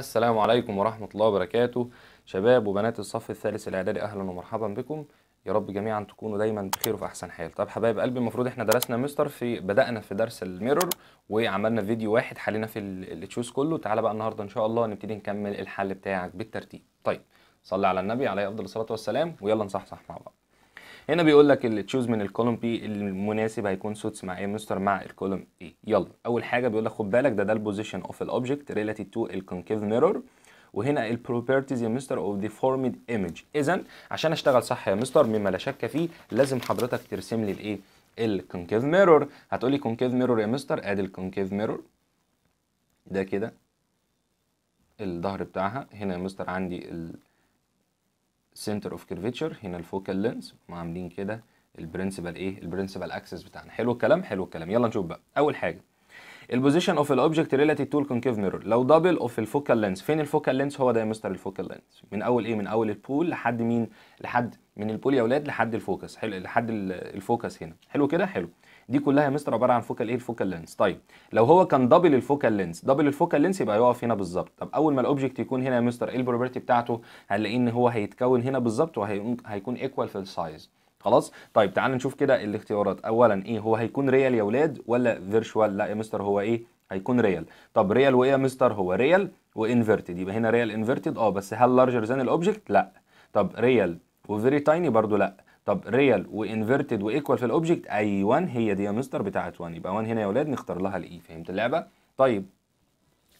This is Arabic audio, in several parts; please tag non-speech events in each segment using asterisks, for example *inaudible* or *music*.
السلام عليكم ورحمة الله وبركاته شباب وبنات الصف الثالث الإعدادي أهلا ومرحبا بكم يا رب جميعا تكونوا دايما بخير وفي احسن حال طب حبايب قلبي المفروض احنا درسنا مستر في بدانا في درس الميرور وعملنا فيديو واحد حلينا في التشوز كله تعالى بقى النهارده ان شاء الله نبتدي نكمل الحل بتاعك بالترتيب طيب صلي على النبي عليه افضل الصلاه والسلام ويلا نصحصح مع بعض هنا بيقول لك اللي تشوز من الكولوم بي المناسب هيكون سوتس مع ايه مستر مع الكولوم ايه يلا اول حاجه بيقول لك خد بالك ده ده البوزيشن اوف الاوبجكت ريليتيد تو الكونكيف ميرور وهنا البروبرتيز يا مستر اوف ديفورمد ايمج اذا عشان اشتغل صح يا مستر مما لا شك فيه لازم حضرتك ترسم لي الايه الكونكيف ميرور هتقول لي كونكيف ميرور يا مستر ادي الكونكيف ميرور ده كده الظهر بتاعها هنا يا مستر عندي ال سنتر اوف كيرفيتشر هنا الفوكال لينز وعاملين كده البرنسبل ايه البرنسبل اكسس بتاعنا حلو الكلام حلو الكلام يلا نشوف بقى اول حاجه البوزيشن اوف الاوبجكت ريليتيف تو الكونكيف ميرور لو دبل اوف الفوكال لينز فين الفوكال لينز هو ده يا مستر الفوكال لينز من اول ايه من اول البول لحد مين لحد من البول يا اولاد لحد الفوكس حلو لحد الفوكس هنا حلو كده حلو دي كلها يا مستر عباره عن فوكال ايه الفوكال لينس طيب لو هو كان دبل الفوكال لينس دبل الفوكال لينس يبقى يقف هنا بالظبط طب اول ما الاوبجكت يكون هنا يا مستر ايه البروبرتي بتاعته هنلاقي ان هو هيتكون هنا بالظبط وهيكون ايكوال في السايز خلاص طيب تعال نشوف كده الاختيارات اولا ايه هو هيكون ريال يا ولاد ولا فيرشوال لا يا مستر هو ايه هيكون ريال طب ريال وايه يا مستر هو ريال وانفيرتد يبقى هنا ريال انفيرتد اه بس هل لارجر ذان الاوبجكت لا طب ريال وفيري تايني برضو لا طب ريال وانفيرتد وايكوال في الاوبجكت اي 1 هي دي يا مستر بتاعه 1 يبقى 1 هنا يا اولاد نختار لها الاي e. فهمت اللعبه طيب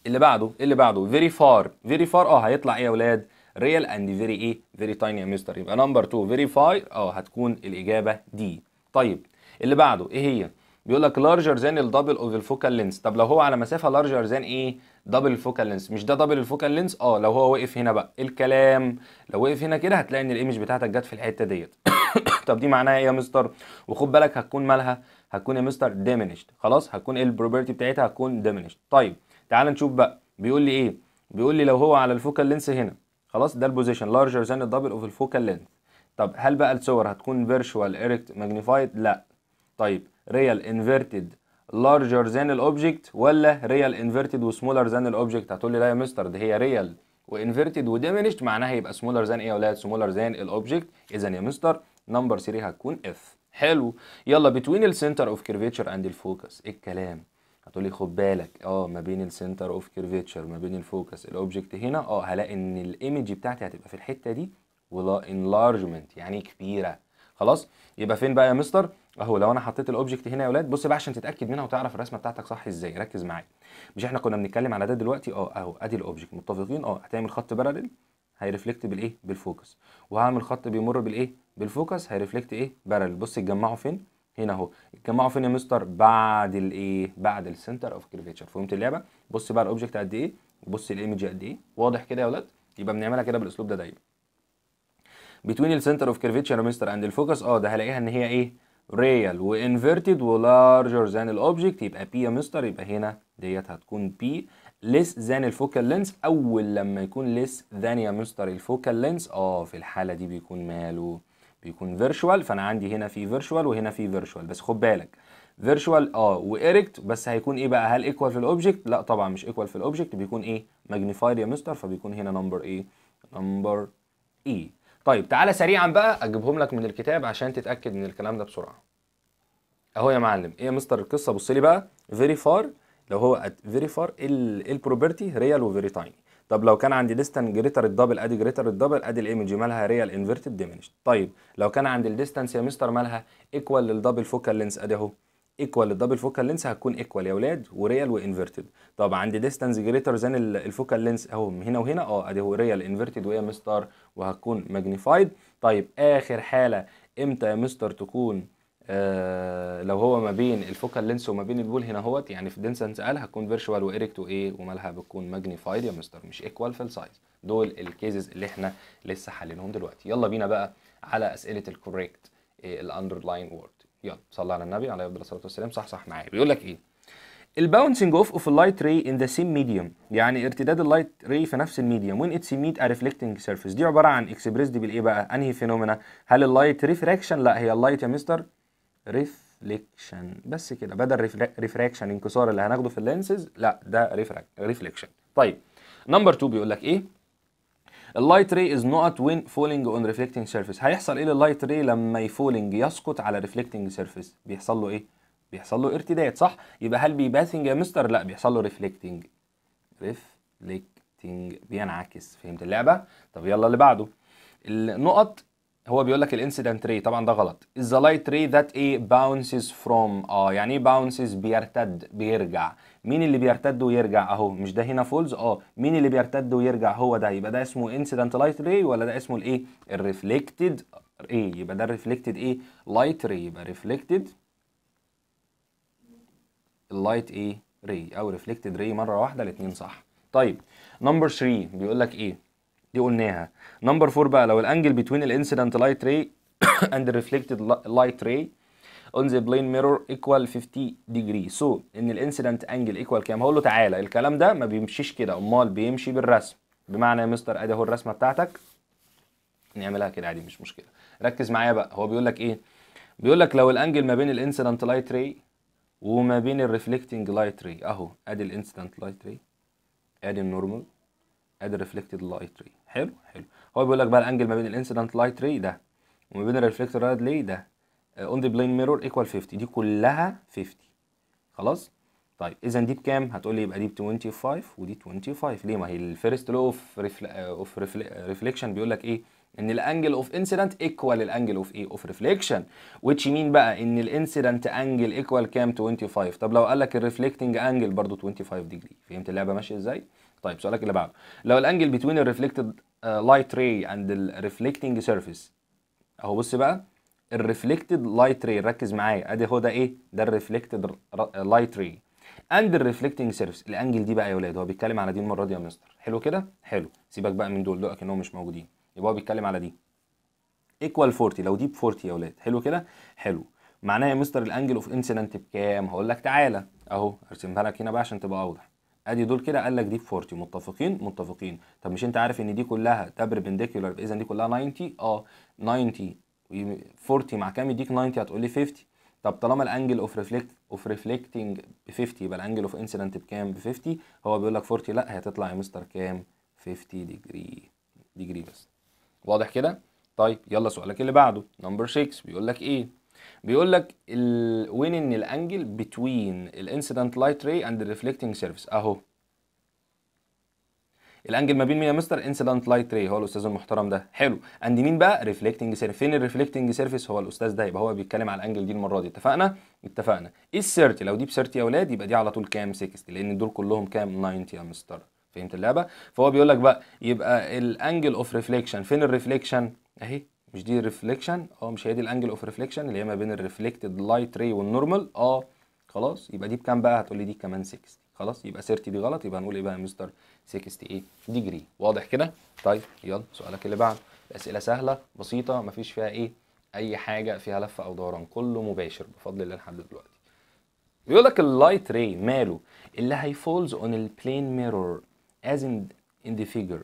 اللي بعده اللي بعده فيري فار فيري فار اه هيطلع ايه يا اولاد ريال اند فيري ايه فيري تايني يا مستر يبقى نمبر 2 فيري فاي اه هتكون الاجابه دي طيب اللي بعده ايه هي بيقول لك لارجر ذان الدبل اوف الفوكال لينس طب لو هو على مسافه لارجر ذان ايه دبل الفوكال لينس مش ده دبل الفوكال لينس اه لو هو وقف هنا بقى إيه الكلام لو وقف هنا كده هتلاقي ان الايمج بتاعتك جت في الحته ديت *coughs* طب دي معناها ايه يا مستر وخد بالك هتكون مالها هتكون يا مستر ديمينيشد خلاص هتكون ايه البروبرتي بتاعتها هتكون ديمينيشد طيب تعال نشوف بقى بيقول لي ايه بيقول لي لو هو على الفوكال لينس هنا خلاص ده البوزيشن لارجر ذان الدبل اوف الفوكال لينس طب هل بقى الصور هتكون فيرتشوال ايركت ماجنيفايد لا طيب ريال انفيرتد لارجر ذان الاوبجكت ولا ريال انفيرتد وسمولر ذان الاوبجكت هتقول لي لا يا مستر ده هي ريال وانفيرتد وديمينشت معناها يبقى سمولر ذان ايه يا اولاد سمولر ذان الاوبجكت اذا يا مستر نمبر 3 هتكون اف حلو يلا بتوين السنتر اوف كيرفيتشر اند الفوكس ايه الكلام هتقول لي خد بالك اه ما بين السنتر اوف كيرفيتشر ما بين الفوكس الاوبجكت هنا اه هلاقي ان الايمج بتاعتي هتبقى في الحته دي ولا انلارجمنت يعني كبيره خلاص يبقى فين بقى يا مستر اهو لو انا حطيت الاوبجكت هنا يا اولاد بص بقى عشان تتاكد منها وتعرف الرسمه بتاعتك صح ازاي ركز معايا مش احنا كنا بنتكلم على ده دلوقتي اه اهو ادي الاوبجكت متفقين اه هتعمل خط بارلل هيرفلكت بالايه بالفوكس وهعمل خط بيمر بالايه بالفوكس هيرفلكت ايه بارلل بص اتجمعوا فين هنا اهو اتجمعوا فين يا مستر بعد الايه بعد السنتر اوف كيرفيتشر فهمت اللعبه بص بقى الاوبجكت قد ايه وبص الايمج قد ايه واضح كده يا اولاد يبقى بنعملها كده بالاسلوب ده دايما بتوين السنتر اوف كيرفيتشر مستر اند الفوكس اه ده هلاقيها ان هي ايه ريال وانفيرتد ولارجر ذان الاوبجكت يبقى بي يا مستر يبقى هنا ديت هتكون بي ليس ذان الفوكال لينس اول لما يكون ليس ذان يا مستر الفوكال لينس اه في الحاله دي بيكون ماله بيكون فيرتشوال فانا عندي هنا في فيرتشوال وهنا في فيرتشوال بس خد بالك فيرتشوال اه وايركت بس هيكون ايه بقى هل ايكوال في الاوبجكت لا طبعا مش ايكوال في الاوبجكت بيكون ايه ماجنيفايد يا مستر فبيكون هنا نمبر ايه نمبر ايه e. طيب تعالى سريعا بقى اجيبهم لك من الكتاب عشان تتاكد من الكلام ده بسرعه اهو يا معلم ايه يا مستر القصه بص لي بقى فيري فار لو هو فيري فار البروبرتي ريال وفيري تايني طب لو كان عندي ديستان جريتر الدبل ادي جريتر الدبل ادي الايمج مالها ريال انفيرتد ديمينش طيب لو كان عندي الديستانس يا مستر مالها ايكوال للدبل فوكال لينس ادي اهو ايكوال الدبل فوكال لينس هتكون ايكوال يا اولاد وريال وانفيرتد طب عندي ديستانس جريتر زان الفوكال لينس اهو من هنا وهنا اه ادي هو ريال انفيرتد وهي مستر وهتكون ماجنيفايد طيب اخر حاله امتى يا مستر تكون آه لو هو ما بين الفوكال لينس وما بين البول هنا اهوت يعني في ديستانس قال هتكون فيرتشوال وايركت وايه ومالها بتكون ماجنيفايد يا مستر مش ايكوال في السايز دول الكيزز اللي احنا لسه حالينهم دلوقتي يلا بينا بقى على اسئله الكوريكت الاندرلاين وورد يلا صلى على النبي عليه الصلاه والسلام صح صح معايا بيقول لك ايه الباونسنج اوف اوف اللايت راي ان ذا سيم ميديوم يعني ارتداد اللايت راي في نفس الميديوم وين اتس ميت ا ريفلكتنج سيرفيس دي عباره عن اكسبريسد بالايه بقى انهي فينومينا هل اللايت ريفراكشن لا هي اللايت يا مستر ريفليكشن بس كده بدل ريفراكشن انكسار اللي هناخده في اللينسز لا ده ريفراكشن طيب نمبر 2 بيقول لك ايه اللايت ري از نوت وين فولينج اون ريفلكتنج سيرفيس هيحصل ايه لللايت ري لما يفولينج يسقط على ريفلكتنج سيرفيس بيحصل له ايه بيحصل له ارتداد صح يبقى هل بيباثنج يا مستر لا بيحصل له ريفلكتنج ريفلكتنج بينعكس فهمت اللعبه طب يلا اللي بعده النقط هو بيقول لك الانسيدنت ري طبعا ده غلط ذا لايت ري ذات ايه باونسز فروم اه يعني ايه باونسز بيرتد بيرجع مين اللي بيرتد ويرجع اهو مش ده هنا فولز اه مين اللي بيرتد ويرجع هو ده يبقى ده اسمه انسيدنت لايت ري ولا ده اسمه الايه الريفلكتد ايه يبقى ده الريفلكتد ايه لايت ري يبقى ريفلكتد اللايت ايه ري او ريفلكتد ري مره واحده الاثنين صح طيب نمبر 3 بيقول لك ايه دي قلناها نمبر 4 بقى لو الانجل بتوين الانسيدنت لايت راي اند ريفلكتد لايت راي اون ذا بلين ميرور ايكوال 50 ديجري سو ان الانسيدنت انجل ايكوال كام هقول له تعالى الكلام ده ما بيمشيش كده امال بيمشي بالرسم بمعنى يا مستر ادي اهو الرسمه بتاعتك نعملها كده عادي مش مشكله ركز معايا بقى هو بيقول لك ايه بيقول لك لو الانجل ما بين الانسيدنت لايت راي وما بين الريفلكتنج لايت راي اهو ادي الانسيدنت لايت راي ادي النورمال ادي الريفلكتد لايت راي حلو حلو هو بيقول لك بقى الانجل ما بين الانسيدنت لايت ري ده وما بين الريفلكتور راد لي ده اون ذا بلين ميرور ايكوال 50 دي كلها 50 خلاص طيب اذا دي بكام هتقول لي يبقى دي ب 25 ودي 25 ليه ما هي الفيرست لو اوف اوف ريفليكشن بيقول لك ايه ان الانجل اوف انسيدنت ايكوال الانجل اوف ايه اوف ريفليكشن ويتش مين بقى ان الانسيدنت انجل ايكوال كام 25 طب لو قال لك الريفليكتنج انجل برضه 25 ديجري فهمت اللعبه ماشيه ازاي طيب سؤالك اللي بعده لو الانجل بتوين الريفلكتد لايت راي اند الريفلكتنج سيرفيس اهو بص بقى الريفلكتد لايت راي ركز معايا ادي هو ده ايه ده الريفلكتد لايت راي اند الريفلكتنج سيرفيس الانجل دي بقى يا ولاد هو بيتكلم على دي المره دي يا مستر حلو كده حلو سيبك بقى من دول دول كانهم مش موجودين يبقى هو بيتكلم على دي ايكوال 40 لو دي ب 40 يا ولاد حلو كده حلو معناه يا مستر الانجل اوف انسيدنت بكام هقول لك تعالى اهو ارسمها لك هنا بقى عشان تبقى اوضح ادي دول كده قال لك دي ب 40 متفقين متفقين طب مش انت عارف ان دي كلها بنديكولار اذا دي كلها 90 اه 90 40 مع كام يديك 90 هتقول لي 50 طب طالما الانجل اوف ريفلكت اوف ريفلكتنج ب 50 يبقى الانجل اوف انسيدنت بكام ب 50 هو بيقول لك 40 لا هتطلع يا مستر كام 50 ديجري ديجري بس واضح كده طيب يلا سؤالك اللي بعده نمبر 6 بيقول لك ايه بيقول لك وين ان الانجل بتوين الانسيدنت لايت راي اند الريفلكتنج سيرفيس اهو الانجل ما بين مين يا مستر انسيدنت لايت راي هو الاستاذ المحترم ده حلو اند مين بقى ريفلكتنج سيرفيس فين الريفلكتنج سيرفيس هو الاستاذ ده يبقى هو بيتكلم على الانجل دي المره دي اتفقنا اتفقنا ايه السيرتي لو دي بسيرتي يا اولاد يبقى دي على طول كام 60 لان دول كلهم كام 90 يا مستر فهمت اللعبه فهو بيقول لك بقى يبقى الانجل اوف ريفليكشن فين الريفليكشن اهي مش دي الريفليكشن اه مش هي دي الانجل اوف ريفليكشن اللي هي ما بين الريفلكتد لايت ري والنورمال اه خلاص يبقى دي بكام بقى هتقول لي دي كمان 60 خلاص يبقى سيرتي دي غلط يبقى هنقول ايه بقى مستر 68 ديجري واضح كده طيب يلا سؤالك اللي بعده الاسئله سهله بسيطه ما فيش فيها ايه اي حاجه فيها لفه او دوران كله مباشر بفضل الله لحد دلوقتي بيقول لك اللايت ري ماله اللي هيفولز اون البلين ميرور از ان ذا فيجر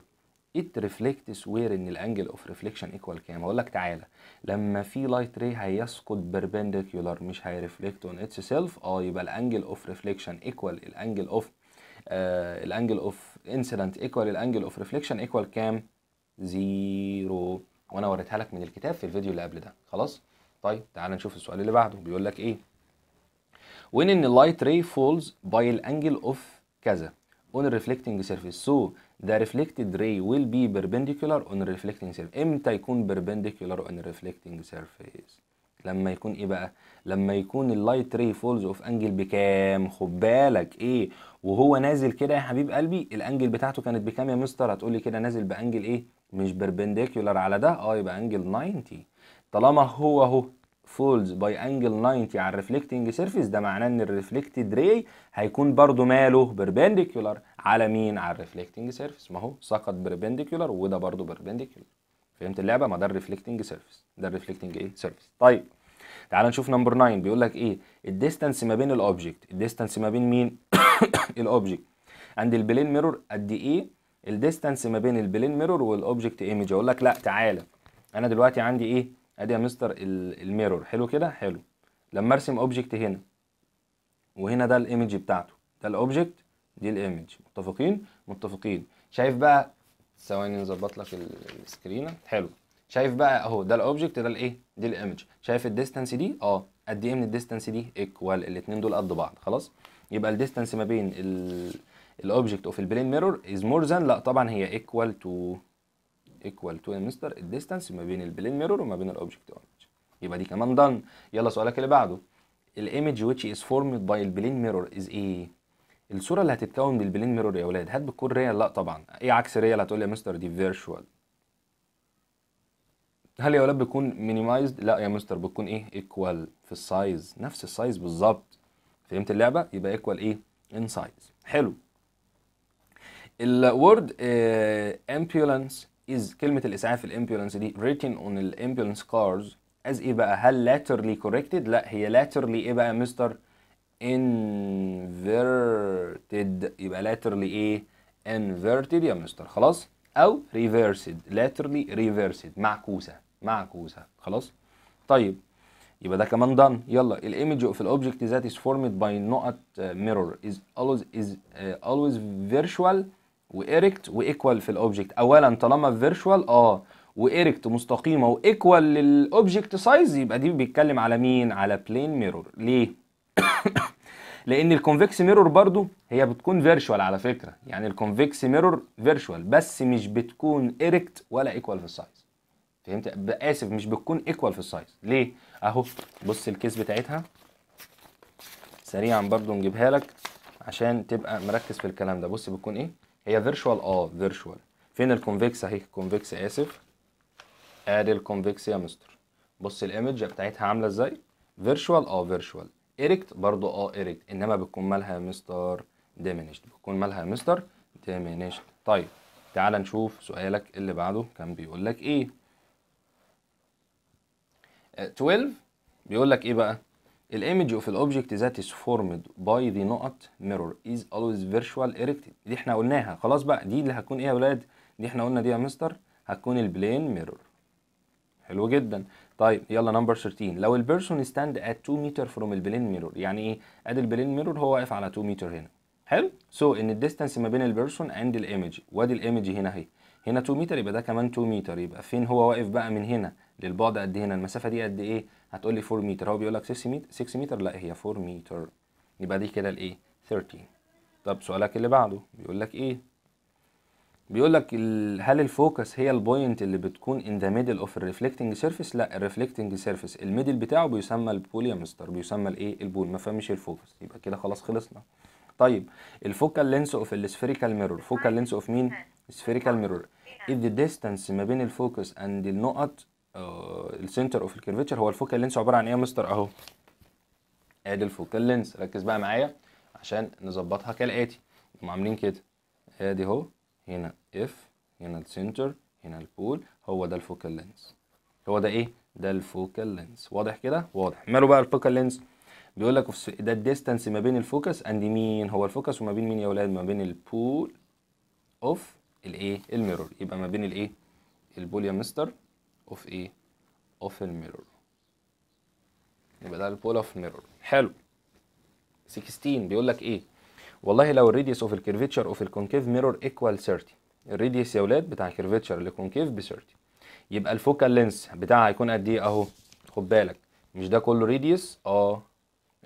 it reflects where ان الانجل اوف ريفليكشن ايكوال كام اقول لك تعالى لما في لايت ري هيسقط بيربنديكولار مش هيرفلكت اون اتس سيلف اه يبقى الانجل اوف ريفليكشن ايكوال الانجل اوف الانجل اوف انسيدنت ايكوال الانجل اوف ريفليكشن ايكوال كام زيرو وانا وريتها لك من الكتاب في الفيديو اللي قبل ده خلاص طيب تعالى نشوف السؤال اللي بعده بيقول لك ايه وين ان light ray falls by الانجل اوف of كذا on a reflecting surface so the reflected ray will be perpendicular on a reflecting surface امتى يكون perpendicular on a reflecting surface لما يكون ايه بقى لما يكون اللايت ري فولز اوف انجل بكام خد بالك ايه وهو نازل كده يا حبيب قلبي الانجل بتاعته كانت بكام يا مستر هتقول لي كده نازل بانجل ايه مش perpendicular على ده اه يبقى انجل 90 طالما هو اهو فولز باي انجل 90 على الريفلكتنج سيرفيس ده معناه ان الريفلكتد راي هيكون برضو ماله بربنديكولار على مين على الريفلكتنج سيرفيس ما هو سقط بربنديكولار وده برضو بربنديكولار فهمت اللعبه ما ده الريفلكتنج سيرفيس ده الريفلكتنج ايه سيرفيس طيب تعال نشوف نمبر 9 بيقول لك ايه الديستانس ما بين الاوبجكت الديستانس ما بين مين *coughs* الاوبجكت عند البلين ميرور قد ايه الديستانس ما بين البلين ميرور والاوبجكت ايمج اقول لك لا تعالى انا دلوقتي عندي ايه ادي يا مستر الميرور حلو كده حلو لما ارسم اوبجكت هنا وهنا ده الايمج بتاعته ده الاوبجكت دي الايمج متفقين متفقين شايف بقى ثواني نظبط لك السكرين حلو شايف بقى اهو ده الاوبجكت ده الايه دي الايمج شايف الديستانس دي اه قد ايه من الديستانس دي ايكوال الاثنين دول قد بعض خلاص يبقى الديستانس ما بين الاوبجكت اوف البلين ميرور از مور ذان لا طبعا هي ايكوال تو ايكوال تو يا مستر الديستانس ما بين البلين ميرور وما بين الاوبجكت ايمج يبقى دي كمان دان يلا سؤالك اللي بعده الايمج which is formed by البلين ميرور از ايه الصوره اللي هتتكون بالبلين ميرور يا اولاد هات بتكون ريال لا طبعا ايه عكس ريال هتقول يا مستر دي فيرتشوال هل يا اولاد بتكون مينيمايزد لا يا مستر بتكون ايه ايكوال في السايز نفس السايز بالظبط فهمت اللعبه يبقى ايكوال ايه ان سايز حلو الورد امبيولانس آه، is كلمه الاسعاف الامبيولنس دي written on the ambulance cars as ايه بقى هل laterally corrected لا هي laterally ايه بقى مستر inverted يبقى laterally ايه inverted يا مستر خلاص او reversed laterally reversed معكوسه معكوسه خلاص طيب يبقى ده كمان دان يلا الايمج اوف الاوبجكت ذات از فورمد باي نقط ميرور از always is اولويز uh, always virtual وإيركت وإيكوال في الأوبجكت أولا طالما فيرشوال أه وإيركت مستقيمة وإيكوال للأوبجكت سايز يبقى دي بيتكلم على مين؟ على بلين ميرور ليه؟ *coughs* لأن الكونفكس ميرور برضو هي بتكون فيرشوال على فكرة يعني الكونفكس ميرور فيرشوال بس مش بتكون إيركت ولا إيكوال في السايز فهمت؟ آسف مش بتكون إيكوال في السايز ليه؟ أهو بص الكيس بتاعتها سريعا برضو نجيبها لك عشان تبقى مركز في الكلام ده بص بتكون إيه؟ هي فيرشوال اه فيرشوال فين الكونفكس اهي الكونفكس اسف ادي الكونفكس يا مستر بص الايمج بتاعتها عامله ازاي فيرشوال اه فيرشوال ايركت برضو اه ايركت انما بتكون مالها يا مستر ديمينيشت بتكون مالها يا مستر ديمينيشت طيب تعال نشوف سؤالك اللي بعده كان بيقول لك ايه 12 آه، بيقول لك ايه بقى الايمج اوف الاوبجكت ذات از فورمد باي ذا نقط ميرور از اولويز virtual اريكتد دي احنا قلناها خلاص بقى دي اللي هتكون ايه يا ولاد دي احنا قلنا دي يا مستر هتكون البلين ميرور حلو جدا طيب يلا نمبر 13 لو البيرسون ستاند ات 2 متر فروم البلين ميرور يعني ايه ادي البلين ميرور هو واقف على 2 متر هنا حلو سو so, ان الديستانس ما بين البيرسون اند الايمج وادي الايمج هنا اهي هنا 2 متر يبقى ده كمان 2 متر يبقى فين هو واقف بقى من هنا للبعد قد ايه هنا المسافه دي قد ايه هتقول لي 4 متر هو بيقول لك 6 متر 6 متر لا هي 4 متر يبقى دي كده الايه 13 طب سؤالك اللي بعده بيقول لك ايه بيقول لك هل الفوكس هي البوينت اللي بتكون ان ذا ميدل اوف الريفلكتنج سيرفيس لا الريفلكتنج سيرفيس الميدل بتاعه بيسمى البول يا مستر بيسمى الايه البول ما فهمش الفوكس يبقى كده خلاص خلصنا طيب الفوكال لينس اوف السفيريكال ميرور فوكال لينس اوف مين سفيريكال ميرور اذ ذا ديستانس ما بين الفوكس اند النقط آه، السنتر اوف الكيرفتشر هو الفوكال لينس عباره عن ايه يا مستر اهو ادي الفوكال لينس ركز بقى معايا عشان نظبطها كالاتي هم عاملين كده ادي اهو هنا اف هنا السنتر هنا البول هو ده الفوكال لينس هو ده ايه ده الفوكال لينس واضح كده واضح ماله بقى الفوكال لينس بيقول لك ده الديستانس ما بين الفوكس اند مين هو الفوكس وما بين مين يا اولاد ما بين البول اوف الايه الميرور يبقى ما بين الايه البول يا مستر اوف ايه اوف الميرور يبقى ده البول اوف ميرور حلو 16 بيقول لك ايه والله لو الريديوس اوف الكيرفيتشر اوف الكونكيف ميرور ايكوال 30 الريديوس يا ولاد بتاع الكيرفيتشر كونكيف ب 30 يبقى الفوكال لينس بتاعها هيكون قد ايه اهو خد بالك مش ده كله ريديوس اه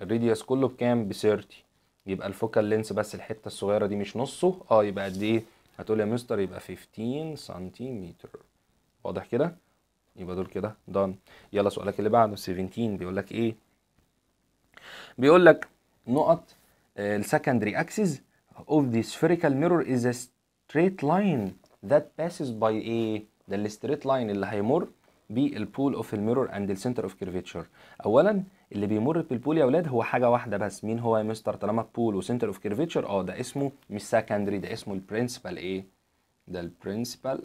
الريديوس كله بكام ب 30 يبقى الفوكال لينس بس الحته الصغيره دي مش نصه اه يبقى قد ايه هتقول يا مستر يبقى 15 سنتيمتر واضح كده يبقى دول كده دان يلا سؤالك اللي بعده 17 بيقول لك ايه بيقول لك نقط السكندري اكسس اوف ذا سفيريكال ميرور از ا ستريت لاين ذات باسز باي ايه ده الستريت لاين اللي هيمر بالبول اوف الميرور اند السنتر اوف كيرفيتشر اولا اللي بيمر بالبول يا اولاد هو حاجه واحده بس مين هو يا مستر طالما بول وسنتر اوف كيرفيتشر اه ده اسمه مش سكندري ده اسمه البرنسبال ايه ده البرنسبال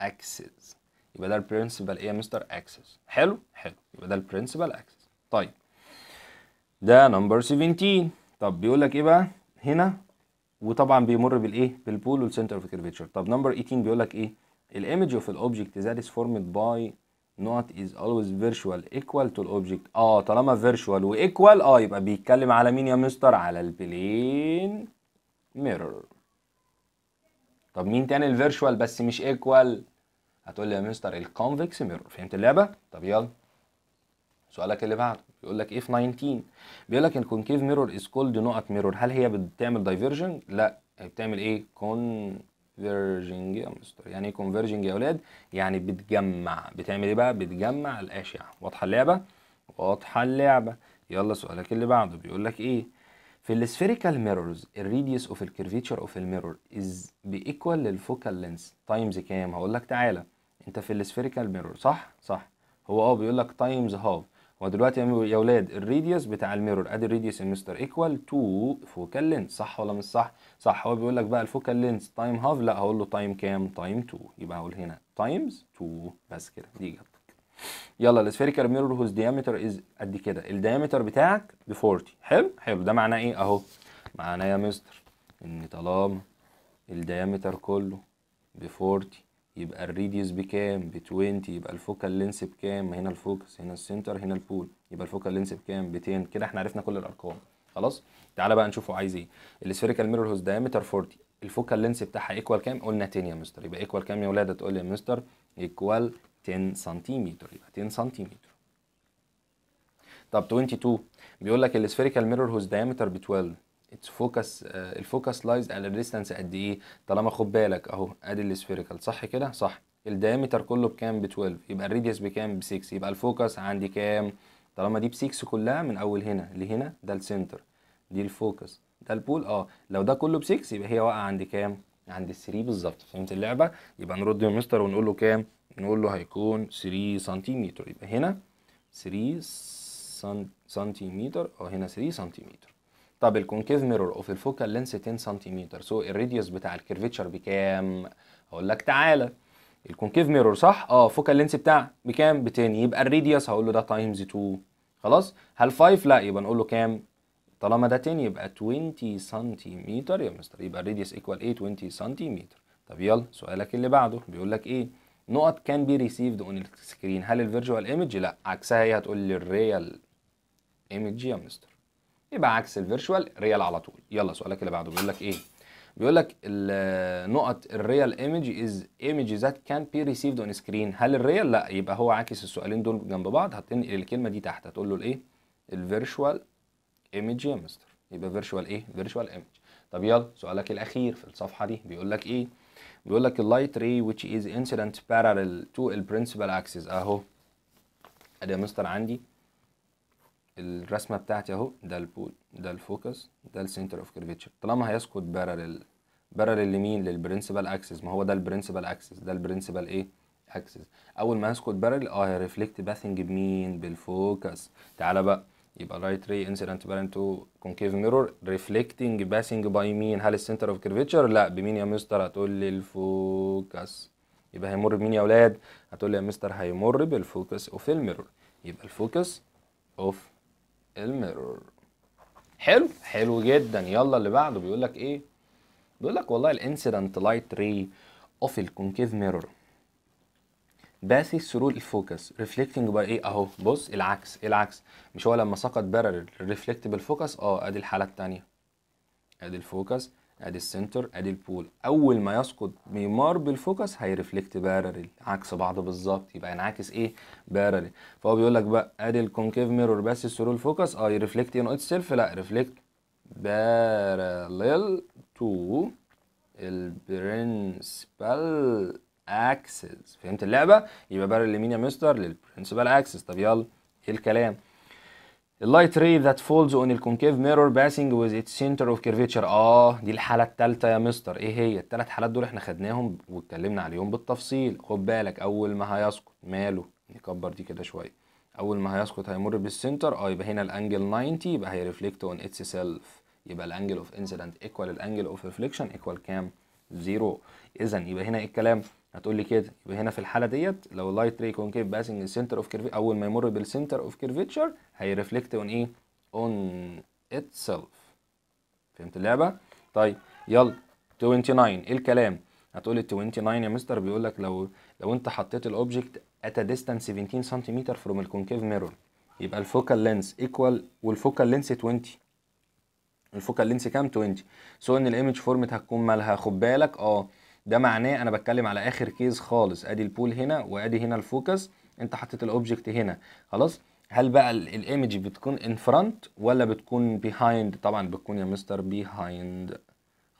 اكسس يبقى ده البرنسبال ايه يا مستر اكسس حلو حلو يبقى ده البرنسبال اكسس طيب ده نمبر 17 طب بيقول لك ايه بقى هنا وطبعا بيمر بالايه بالبول والسنتر اوف كيرفيتشر طب نمبر 18 بيقول لك ايه الايمج اوف الاوبجكت ذات از فورمد باي نوت از اولويز فيرتشوال ايكوال تو الاوبجكت اه طالما فيرتشوال وايكوال اه يبقى بيتكلم على مين يا مستر على البلين ميرور طب مين تاني الفيرتشوال بس مش ايكوال هتقول لي يا مستر الكونفكس ميرور فهمت اللعبه طب يلا سؤالك اللي بعده بيقول لك ايه في 19 بيقول لك الكونكيف ميرور از كولد نقط ميرور هل هي بتعمل دايفرجن لا هي بتعمل ايه كونفرجنج يا مستر يعني ايه كونفرجنج يا اولاد يعني بتجمع بتعمل ايه بقى بتجمع الاشعه واضحه اللعبه واضحه اللعبه يلا سؤالك اللي بعده بيقول لك ايه في السفيريكال ميرورز الريديوس اوف الكيرفيتشر اوف الميرور از بيكوال للفوكال لينس تايمز كام هقول لك تعالى انت في السفيريكال ميرور صح صح هو اه بيقول لك تايمز هاف هو دلوقتي يا اولاد الريديوس بتاع الميرور ادي الريديوس المستر ايكوال تو فوكال لينس صح ولا مش صح صح هو بيقول لك بقى الفوكال لينس تايم هاف لا هقول له تايم كام تايم 2 يبقى هقول هنا تايمز 2 بس كده دي اجابتك يلا السفيريكال ميرور هوز ديامتر از قد كده الديامتر بتاعك ب 40 حلو حلو ده معناه ايه اهو معناه يا مستر ان طالما الديامتر كله ب 40 يبقى الريديوس بكام ب 20 يبقى الفوكال لينس بكام هنا الفوكس هنا السنتر هنا البول يبقى الفوكال لينس بكام ب 10 كده احنا عرفنا كل الارقام خلاص تعالى بقى نشوفه عايز ايه السفيريكال ميرور هوز دايمتر 40 الفوكال لينس بتاعها ايكوال كام قلنا 10 يا مستر يبقى ايكوال كام يا ولاد هتقول لي يا مستر ايكوال 10 سنتيمتر يبقى 10 سنتيمتر طب 22 بيقول لك السفيريكال ميرور هوز دايمتر ب 12 اتس فوكس الفوكس لايز على الديستانس قد ايه طالما خد بالك اهو ادي السفيريكال صح كده صح الدايمتر كله بكام ب 12 يبقى الريديوس بكام ب 6 يبقى الفوكس عندي كام طالما دي ب 6 كلها من اول هنا لهنا ده السنتر دي الفوكس ده البول اه لو ده كله ب 6 يبقى هي واقعه عند كام عند ال 3 بالظبط فهمت اللعبه يبقى نرد يا مستر ونقول له كام نقول له هيكون 3 سنتيمتر يبقى هنا 3 سنتيمتر اه هنا 3 سنتيمتر طب الكونكيف ميرور اوف الفوكال لينس 10 سنتيمتر سو الراديوس بتاع الكيرفيتشر بكام هقول لك تعالى الكونكيف ميرور صح اه فوكال لينس بتاع بكام ب 10 يبقى الراديوس هقول له ده تايمز 2 خلاص هل 5 لا يبقى نقول له كام طالما ده 10 يبقى 20 سنتيمتر يا مستر يبقى الراديوس ايكوال ايه 20 سنتيمتر طب يلا سؤالك اللي بعده بيقول لك ايه نقط كان بي ريسيفد اون السكرين هل الفيرجوال ايمج لا عكسها هي هتقول لي الريال ايمج يا مستر يبقى عكس الفيرشوال ريال على طول يلا سؤالك اللي بعده بيقول لك ايه بيقول لك النقط الريال ايمج از ايمج ذات كان بي ريسيفد اون سكرين هل الريال لا يبقى هو عاكس السؤالين دول جنب بعض هتنقل الكلمه دي تحت هتقول له الايه الفيرشوال ايمج يا مستر يبقى فيرشوال ايه فيرشوال ايمج طب يلا سؤالك الاخير في الصفحه دي بيقول لك ايه بيقول لك اللايت ري which is incident parallel to البرنسبل axis اهو ادي يا مستر عندي الرسمه بتاعتي اهو ده البول ده الفوكس ده السنتر اوف كيرفيتشر طالما هيسقط بارلل بارلل لمين للبرنسبال اكسس ما هو ده البرنسبال اكسس ده البرنسبال ايه اكسس اول ما هيسقط بارلل اه هيرفلكت باثنج بمين بالفوكس تعالى بقى يبقى رايت ري انسيدنت بارلل تو كونكيف ميرور ريفلكتنج باثنج باي مين هل السنتر اوف كيرفيتشر لا بمين يا مستر هتقول لي الفوكس يبقى هيمر بمين يا اولاد هتقول لي يا مستر هيمر بالفوكس اوف الميرور يبقى الفوكس اوف الميرور حلو حلو جدا يلا اللي بعده بيقول لك ايه بيقول لك والله الانسيدنت لايت ري اوف الكونكيف ميرور باسي ثرو الفوكس ريفلكتنج باي ايه اهو بص العكس العكس مش هو لما سقط بارل ريفلكت بالفوكس اه ادي الحاله الثانيه ادي الفوكس ادي السنتر ادي البول اول ما يسقط ميمار بالفوكس هيرفلكت بارل عكس بعض بالظبط يبقى ينعكس ايه بارل فهو بيقول لك بقى ادي الكونكيف ميرور بس ثرو الفوكس اه يرفلكت ان اتس سيلف لا ريفلكت بارل تو البرنسبال اكسس فهمت اللعبه يبقى بارل لمين يا مستر للبرنسبال اكسس طب يلا ايه الكلام اللايت ري ذات فولز اون الكونكيف ميرور باسنج ويز اتس سنتر اوف كيرفيتشر اه دي الحالة الثالثه يا مستر ايه هي الثلاث حالات دول احنا خدناهم واتكلمنا عليهم بالتفصيل خد بالك اول ما هيسقط ماله نكبر دي كده شوية اول ما هيسقط هيمر بالسنتر اه يبقى هنا الانجل 90 يبقى هيرفلكت اون اتس سيلف يبقى الانجل اوف انسيدنت ايكوال الانجل اوف ريفليكشن ايكوال كام؟ زيرو اذا يبقى هنا ايه الكلام؟ هتقول لي كده يبقى هنا في الحاله ديت لو اللايت ري كونكيف باسنج السنتر اوف كيرف اول ما يمر بالسنتر اوف كيرفيتشر هيرفلكت اون ايه اون اتسلف فهمت اللعبه طيب يلا 29 ايه الكلام هتقول لي 29 يا مستر بيقول لك لو لو انت حطيت الاوبجكت ات ديستانس 17 سنتيمتر فروم الكونكيف ميرور يبقى الفوكال لينس ايكوال والفوكال لينس 20 الفوكال لينس كام 20 سو ان الايمج فورمت هتكون مالها خد بالك اه ده معناه انا بتكلم على اخر كيس خالص ادي البول هنا وادي هنا الفوكس انت حطيت الاوبجكت هنا خلاص هل بقى الايمج بتكون ان فرونت ولا بتكون بيهايند طبعا بتكون يا مستر بيهايند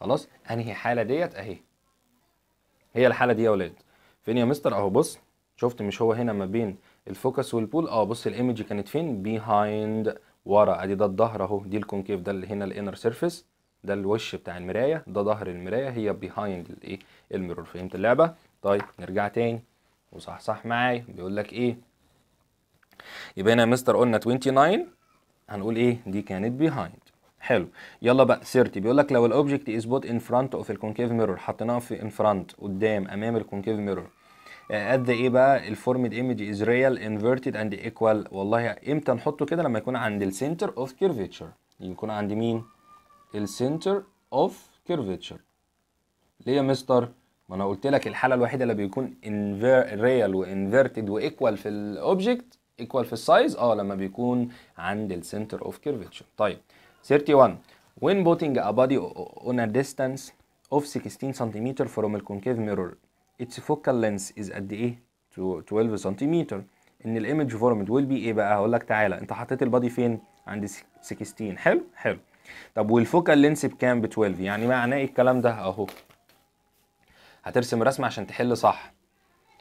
خلاص انهي حاله ديت اهي هي الحاله دي يا ولاد فين يا مستر اهو بص شفت مش هو هنا ما بين الفوكس والبول اه بص الايمج كانت فين بيهايند ورا ادي ده الظهر اهو دي الكونكيف ده اللي هنا الانر سيرفيس ده الوش بتاع المرايه ده ظهر المرايه هي بيهايند الايه الميرور فهمت اللعبه طيب نرجع تاني وصحصح معايا بيقول لك ايه يبقى هنا يا مستر قلنا 29 هنقول ايه دي كانت بيهايند حلو يلا بقى سيرتي بيقول لك لو الاوبجكت از بوت ان فرونت اوف الكونكيف ميرور حطيناه في ان فرونت قدام امام الكونكيف ميرور قد ايه بقى الفورمد ايمج از ريال انفيرتد اند ايكوال والله امتى نحطه كده لما يكون عند السنتر اوف كيرفيتشر يكون عند مين السنتر اوف كيرفتشر ليه يا مستر ما انا قلت لك الحاله الوحيده اللي بيكون ريال وانفيرتد وايكوال في الاوبجكت ايكوال في السايز اه لما بيكون عند السنتر اوف كيرفتشر طيب 31 when putting a body on a distance of 16 cm from a concave mirror its focal length is قد ايه 12 سنتيمتر ان الايمج فورمد ويل بي ايه بقى هقول لك تعالى انت حطيت البادي فين عند 16 حلو حلو طب والفوكال لينس بكام ب 12 يعني معناه ايه الكلام ده اهو هترسم رسمه عشان تحل صح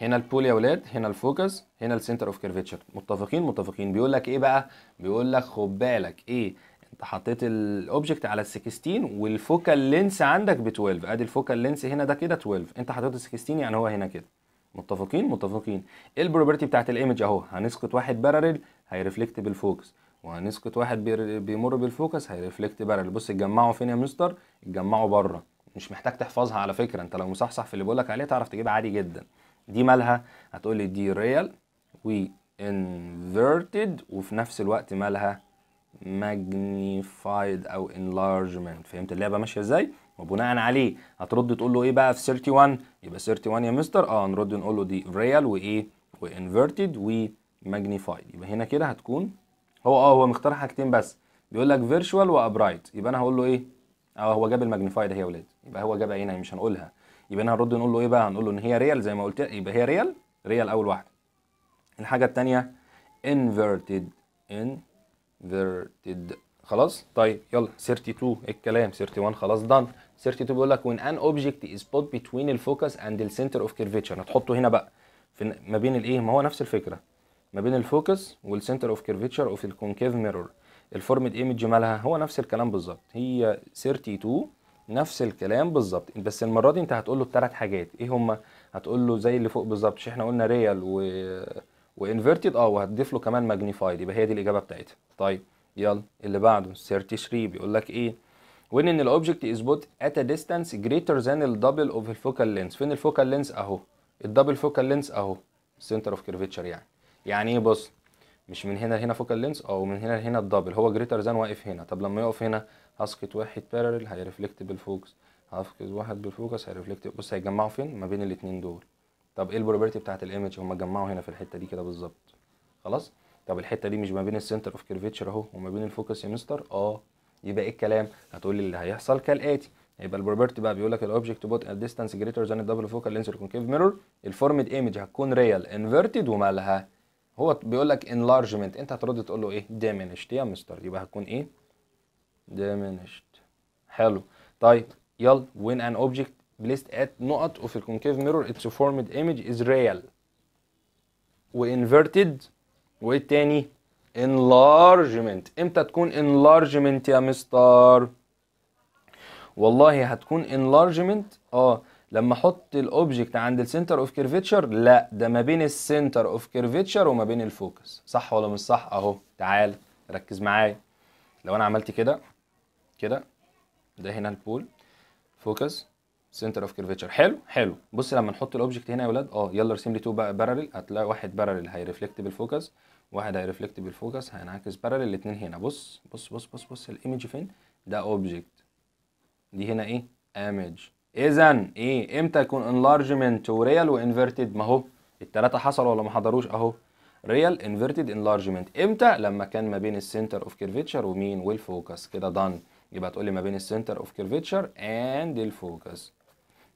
هنا البول يا ولاد هنا الفوكس هنا السنتر اوف كيرفيتشر متفقين متفقين بيقول لك ايه بقى بيقول لك خد بالك ايه انت حطيت الاوبجكت على ال 16 والفوكال لينس عندك ب 12 ادي الفوكال لينس هنا ده كده 12 انت حطيت 16 يعني هو هنا كده متفقين متفقين ايه البروبرتي بتاعت الايمج اهو هنسقط واحد بارل هيرفلكت بالفوكس وهنسكت واحد بيمر بالفوكس هيرفلكت بارل بص اتجمعوا فين يا مستر اتجمعوا بره مش محتاج تحفظها على فكره انت لو مصحصح في اللي بقولك عليه تعرف تجيبها عادي جدا دي مالها هتقول لي دي ريال وانفيرتد وفي نفس الوقت مالها ماجنيفايد او انلارجمنت فهمت اللعبه ماشيه ازاي وبناء عليه هترد تقول له ايه بقى في 31 يبقى 31 يا مستر اه نرد نقول له دي ريال وايه وانفيرتد وماجنيفايد يبقى هنا كده هتكون هو اه هو مختار حاجتين بس بيقول لك فيرتشوال وابرايت يبقى انا هقول له ايه اه هو جاب الماجنيفايد اهي يا ولاد يبقى هو جاب عينها مش هنقولها يبقى انا هنرد نقول له ايه بقى هنقول له ان هي ريال زي ما قلت يبقى هي ريال ريال اول واحده الحاجه الثانيه انفيرتد انفيرتد خلاص طيب يلا 32 الكلام 31 خلاص دن 32 بيقول لك when an object is put between the focus and the center of curvature هتحطه هنا بقى في ما بين الايه ما هو نفس الفكره ما بين الفوكس والسنتر اوف كيرفيتشر اوف الكونكيف ميرور الفورمد ايمج مالها هو نفس الكلام بالظبط هي 32 نفس الكلام بالظبط بس المره دي انت هتقول له الثلاث حاجات ايه هما هتقول له زي اللي فوق بالظبط احنا قلنا ريال و وانفيرتد اه وهتضيف له كمان ماجنيفايد يبقى هي دي الاجابه بتاعتها طيب يلا اللي بعده 33 بيقول لك ايه وين ان الاوبجكت از بوت ات ا ديستانس جريتر ذان الدبل اوف الفوكال لينس فين الفوكال لينس اهو الدبل فوكال لينس اهو سنتر اوف كيرفيتشر يعني يعني ايه بص مش من هنا لهنا فوكال لينس او من هنا لهنا الدبل هو جريتر ذان واقف هنا طب لما يقف هنا هسقط واحد بارل هيرفلكت بالفوكس هسقط واحد بالفوكس هيرفلكت بص هيجمعوا فين ما بين الاثنين دول طب ايه البروبرتي بتاعت الايمج هما جمعوا هنا في الحته دي كده بالظبط خلاص طب الحته دي مش ما بين السنتر اوف كيرفيتشر اهو وما بين الفوكس يا مستر اه يبقى ايه الكلام هتقول لي اللي هيحصل كالاتي يبقى البروبرتي بقى بيقول لك الاوبجكت بوت ات ديستانس جريتر ذان الدبل فوكال لينس كونكيف ميرور الفورمد ايمج هتكون ريال انفيرتد ومالها هو بيقول لك enlargement انت هترد تقول له ايه diminished يا مستر يبقى هتكون ايه diminished حلو طيب يلا when an object placed at نقط of a concave mirror its formed image is real وinverted وايه التاني enlargement امتى تكون enlargement يا مستر والله هتكون enlargement اه لما احط الاوبجكت عند السنتر اوف كيرفيتشر لا ده ما بين السنتر اوف كيرفيتشر وما بين الفوكس صح ولا مش صح اهو تعال ركز معايا لو انا عملت كده كده ده هنا البول فوكس سنتر اوف كيرفيتشر حلو حلو بص لما نحط الاوبجكت هنا يا ولاد اه يلا ارسم لي تو باراليل هتلاقي واحد باراليل هيرفلكت بالفوكس واحد هيرفلكت بالفوكس هينعكس باراليل الاثنين هنا بص بص بص بص بص الايمج فين ده اوبجكت دي هنا ايه ايمج اذا ايه امتى يكون انلارجمنت وريال وانفيرتد ما هو الثلاثه حصلوا ولا ما حضروش اهو ريال انفيرتد انلارجمنت امتى لما كان ما بين السنتر اوف كيرفيتشر ومين والفوكس كده دان يبقى تقول لي ما بين السنتر اوف كيرفيتشر اند الفوكس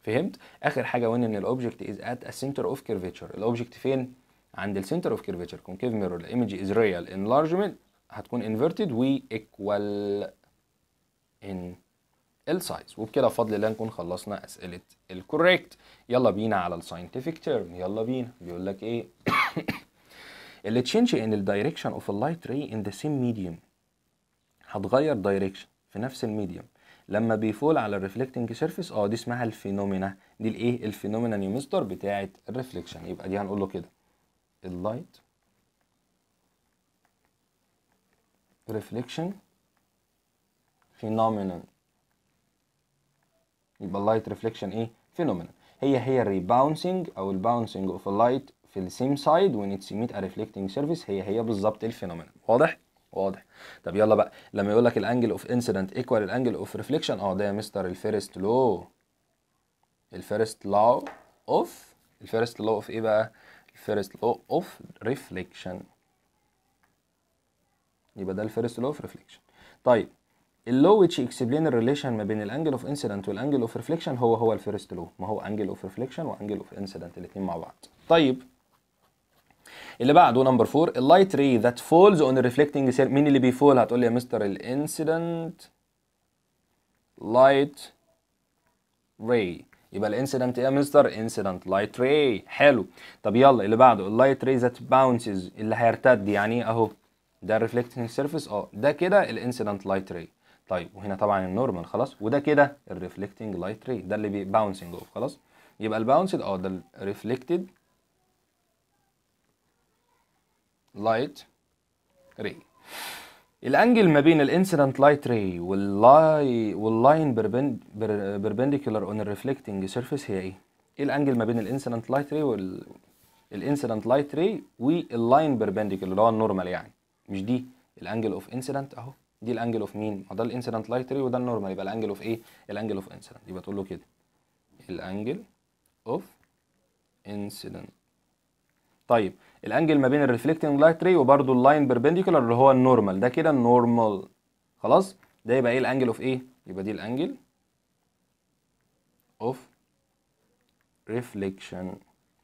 فهمت اخر حاجه وين ان الاوبجكت از ات ا سنتر اوف كيرفيتشر الاوبجكت فين عند السنتر اوف كيرفيتشر كونكيف ميرور الايمج از ريال انلارجمنت هتكون انفيرتد وي ايكوال ان السايز وبكده بفضل الله نكون خلصنا اسئله الكوريكت يلا بينا على الساينتفك تيرم يلا بينا بيقول لك ايه *coughs* اللي تشينج ان الدايركشن اوف اللايت راي ان ذا سيم ميديوم هتغير دايركشن في نفس الميديوم لما بيفول على الريفلكتنج سيرفيس اه دي اسمها الفينومينا دي الايه الفينومينا نيومستر بتاعه الريفلكشن يبقى دي هنقول له كده اللايت ريفلكشن فينومينا يبقى اللايت ريفليكشن ايه فينومينا هي هي الريباونسنج او الباونسنج اوف اللايت في السيم سايد وين اتس ميت ا ريفليكتنج سيرفيس هي هي بالظبط الفينومينا واضح واضح طب يلا بقى لما يقول لك الانجل اوف انسيدنت ايكوال الانجل اوف ريفليكشن اه ده يا مستر الفيرست لو الفيرست لو اوف الفيرست لو اوف ايه بقى الفيرست لو اوف ريفليكشن يبقى ده الفيرست لو اوف ريفليكشن طيب اللو ويتش اكسبلين الريليشن ما بين الانجل اوف انسيدنت والانجل اوف ريفليكشن هو هو الفيرست لو ما هو انجل اوف ريفليكشن وانجل اوف انسيدنت الاثنين مع بعض طيب اللي بعده نمبر 4 اللايت ري ذات فولز اون ريفليكتنج سيل مين اللي بيفول هتقول لي يا مستر الانسيدنت لايت ري يبقى الانسيدنت ايه يا مستر انسيدنت لايت ري حلو طب يلا اللي بعده اللايت ري ذات باونسز اللي هيرتد يعني اهو ده الريفليكتنج سيرفيس اه ده كده الانسيدنت لايت ري طيب وهنا طبعا النورمال خلاص وده كده الريفلكتنج لايت ري ده اللي بي باونسنج اوف خلاص يبقى الباونسد اه ده الريفلكتد لايت ري الانجل ما بين الانسيدنت لايت ري واللاي واللاين بربنديكولار اون الريفلكتنج سيرفيس هي ايه؟ ايه الانجل ما بين الانسيدنت لايت ري وال الانسيدنت لايت ري واللاين بربنديكولار اللي هو النورمال يعني مش دي الانجل اوف انسيدنت اهو دي الانجل اوف مين ما ده الانسيدنت لايت ري وده النورمال يبقى الانجل اوف ايه الانجل اوف انسيدنت يبقى تقول له كده الانجل اوف انسيدنت طيب الانجل ما بين الريفلكتنج لايت ري وبرده اللاين بيربنديكولار اللي هو النورمال ده كده النورمال خلاص ده يبقى ايه الانجل اوف ايه يبقى دي الانجل اوف ريفليكشن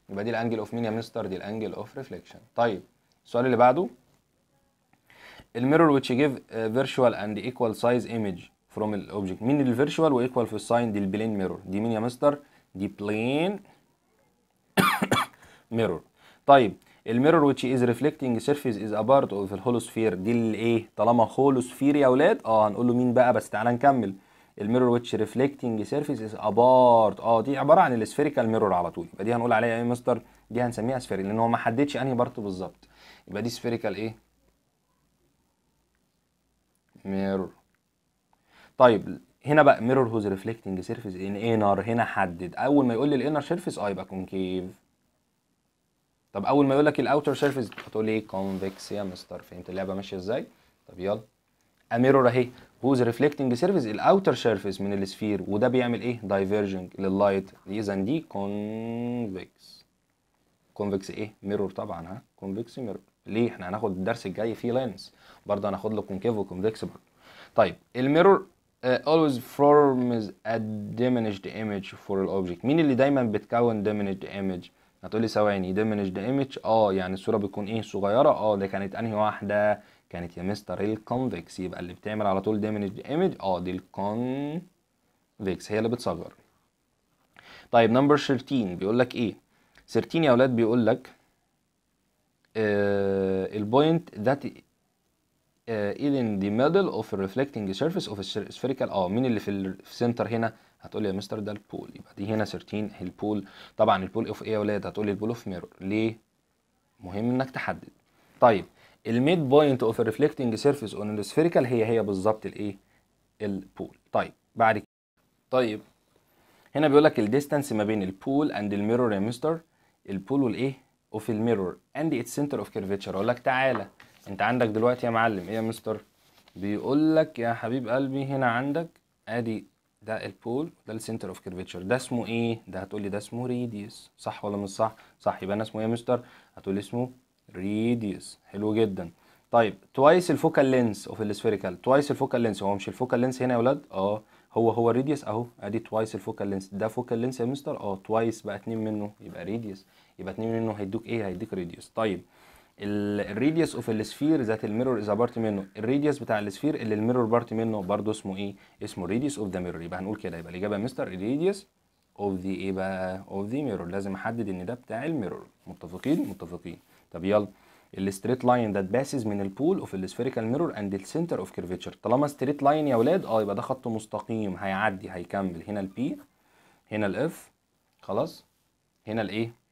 يبقى دي الانجل اوف مين يا مستر دي الانجل اوف ريفليكشن طيب السؤال اللي بعده الميرور which give virtual and equal size image from الاوبجكت مين و وايكوال في الساين دي البلين ميرور دي مين يا مستر دي بلين ميرور *coughs* طيب الميرور which is reflecting surface is a part of الهولوسفير دي الايه طالما هولوسفير يا اولاد اه هنقول له مين بقى بس تعالى نكمل الميرور which reflecting surface is a part اه دي عباره عن السفيريكال ميرور على طول يبقى دي هنقول عليها ايه يا مستر دي هنسميها سفيري لان هو ما حددش انهي بارت بالظبط يبقى دي سفيريكال ايه ميرور طيب هنا بقى ميرور هوز ريفلكتنج سيرفيس ان انر هنا حدد اول ما يقول لي الانر سيرفيس اه يبقى كونكيف طب اول ما يقول لك الاوتر سيرفيس هتقول ايه كونفكس يا مستر فهمت اللعبه ماشيه ازاي طب يلا اميرور اهي هوز ريفلكتنج سيرفيس الاوتر سيرفيس من السفير وده بيعمل ايه دايفرجنج لللايت اذا دي كونفكس كونفكس ايه ميرور طبعا ها كونفكس ميرور ليه احنا هناخد الدرس الجاي فيه لينس برضه هناخد له كونكيف وكونفكس برضه طيب الميرور اولويز آه، always forms a diminished image for object مين اللي دايما بتكون diminished image هتقولي ثواني diminished image اه يعني الصوره بتكون ايه صغيره اه ده كانت انهي واحده كانت يا مستر الكونفكس يبقى اللي بتعمل على طول diminished image اه دي الكونفكس هي اللي بتصغر طيب نمبر 13 بيقول لك ايه 13 يا اولاد بيقول لك آه، البوينت ذات آه، in the middle of a reflecting surface of a spherical اه مين اللي في السنتر هنا هتقول لي يا مستر ده البول يبقى دي هنا 13 البول طبعا البول اوف ايه يا ولاد هتقول لي البول اوف ميرور ليه مهم انك تحدد طيب الميد بوينت اوف ريفلكتنج سيرفيس اون السفيريكال هي هي بالظبط الايه البول طيب بعد كده طيب هنا بيقول لك الديستانس ما بين البول اند الميرور يا مستر البول والايه اوف الميرور اند اتس سنتر اوف كيرفيتشر اقول لك تعالى انت عندك دلوقتي يا معلم ايه يا مستر بيقول لك يا حبيب قلبي هنا عندك ادي ده البول ده السنتر اوف كيرفيتشر ده اسمه ايه ده هتقول لي ده اسمه ريديوس صح ولا مش صح صح يبقى انا اسمه ايه يا مستر هتقول لي اسمه ريديوس حلو جدا طيب توايس الفوكال لينس اوف السفيريكال توايس الفوكال لينس هو مش الفوكال لينس هنا يا ولاد اه هو هو الريديوس اهو ادي توايس الفوكال لينس ده فوكال لينس يا مستر اه توايس بقى اتنين منه يبقى ريديوس يبقى 2 منه هيدوك ايه هيديك ريديوس طيب الريديوس اوف السفير ذات الميرور اذا بارت منه الريديوس بتاع السفير اللي الميرور بارت منه برضه اسمه ايه اسمه ريديوس اوف ذا ميرور يبقى هنقول كده يبقى الاجابه مستر ريديوس اوف ذا ايه بقى اوف ذا ميرور لازم احدد ان ده بتاع الميرور متفقين متفقين طب يلا الستريت لاين ذات باسز من البول اوف السفيريكال ميرور اند السنتر اوف كيرفيتشر طالما ستريت لاين يا اولاد اه يبقى ده خط مستقيم هيعدي هيكمل هنا البي هنا الاف خلاص هنا الايه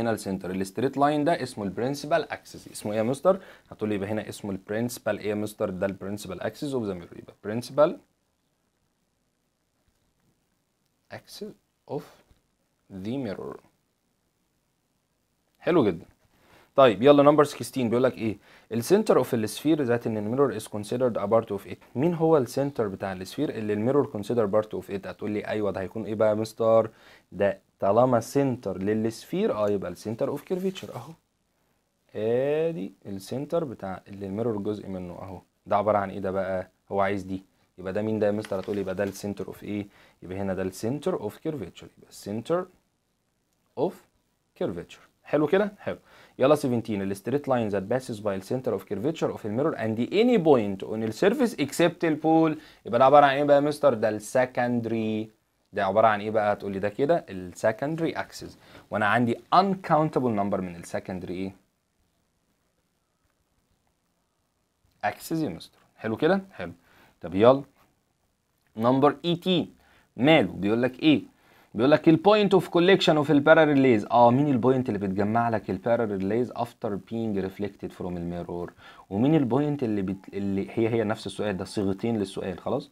هنا السنتر الستريت لاين ده اسمه البرنسبال اكسس اسمه ايه يا مستر هتقول لي يبقى هنا اسمه البرنسبال ايه يا مستر ده البرنسبال اكسس اوف ذا ميرور يبقى برنسبال اكسس اوف ذا ميرور حلو جدا طيب يلا نمبر 16 بيقول لك ايه السنتر اوف السفير ذات ان الميرور از كونسيدرد ا بارت اوف ات مين هو السنتر بتاع السفير اللي الميرور كونسيدر بارت اوف ات هتقول لي ايوه ده هيكون ايه بقى يا مستر ده طالما سنتر للسفير اه يبقى السنتر اوف كيرفيتشر اهو ادي السنتر بتاع اللي الميرور جزء منه اهو ده عباره عن ايه ده بقى هو عايز دي يبقى ده مين ده يا مستر هتقول يبقى ده السنتر اوف ايه يبقى هنا ده السنتر اوف كيرفيتشر يبقى السنتر اوف كيرفيتشر حلو كده حلو يلا 17 الستريت لاين ذات باسز باي السنتر اوف كيرفيتشر اوف الميرور اند اني بوينت اون السيرفيس اكسبت البول يبقى ده عباره عن ايه بقى يا مستر ده السكندري ده عباره عن ايه بقى هتقول لي ده كده السكندري اكسس وانا عندي uncountable نمبر من السكندري ايه اكسس يا مستر حلو كده حلو طب يلا نمبر 18 e ماله بيقول لك ايه بيقول لك البوينت اوف كوليكشن اوف الباراليز اه مين البوينت اللي بتجمع لك الباراليز افتر بينج ريفلكتد فروم الميرور ومين البوينت اللي بت... اللي هي هي نفس السؤال ده صيغتين للسؤال خلاص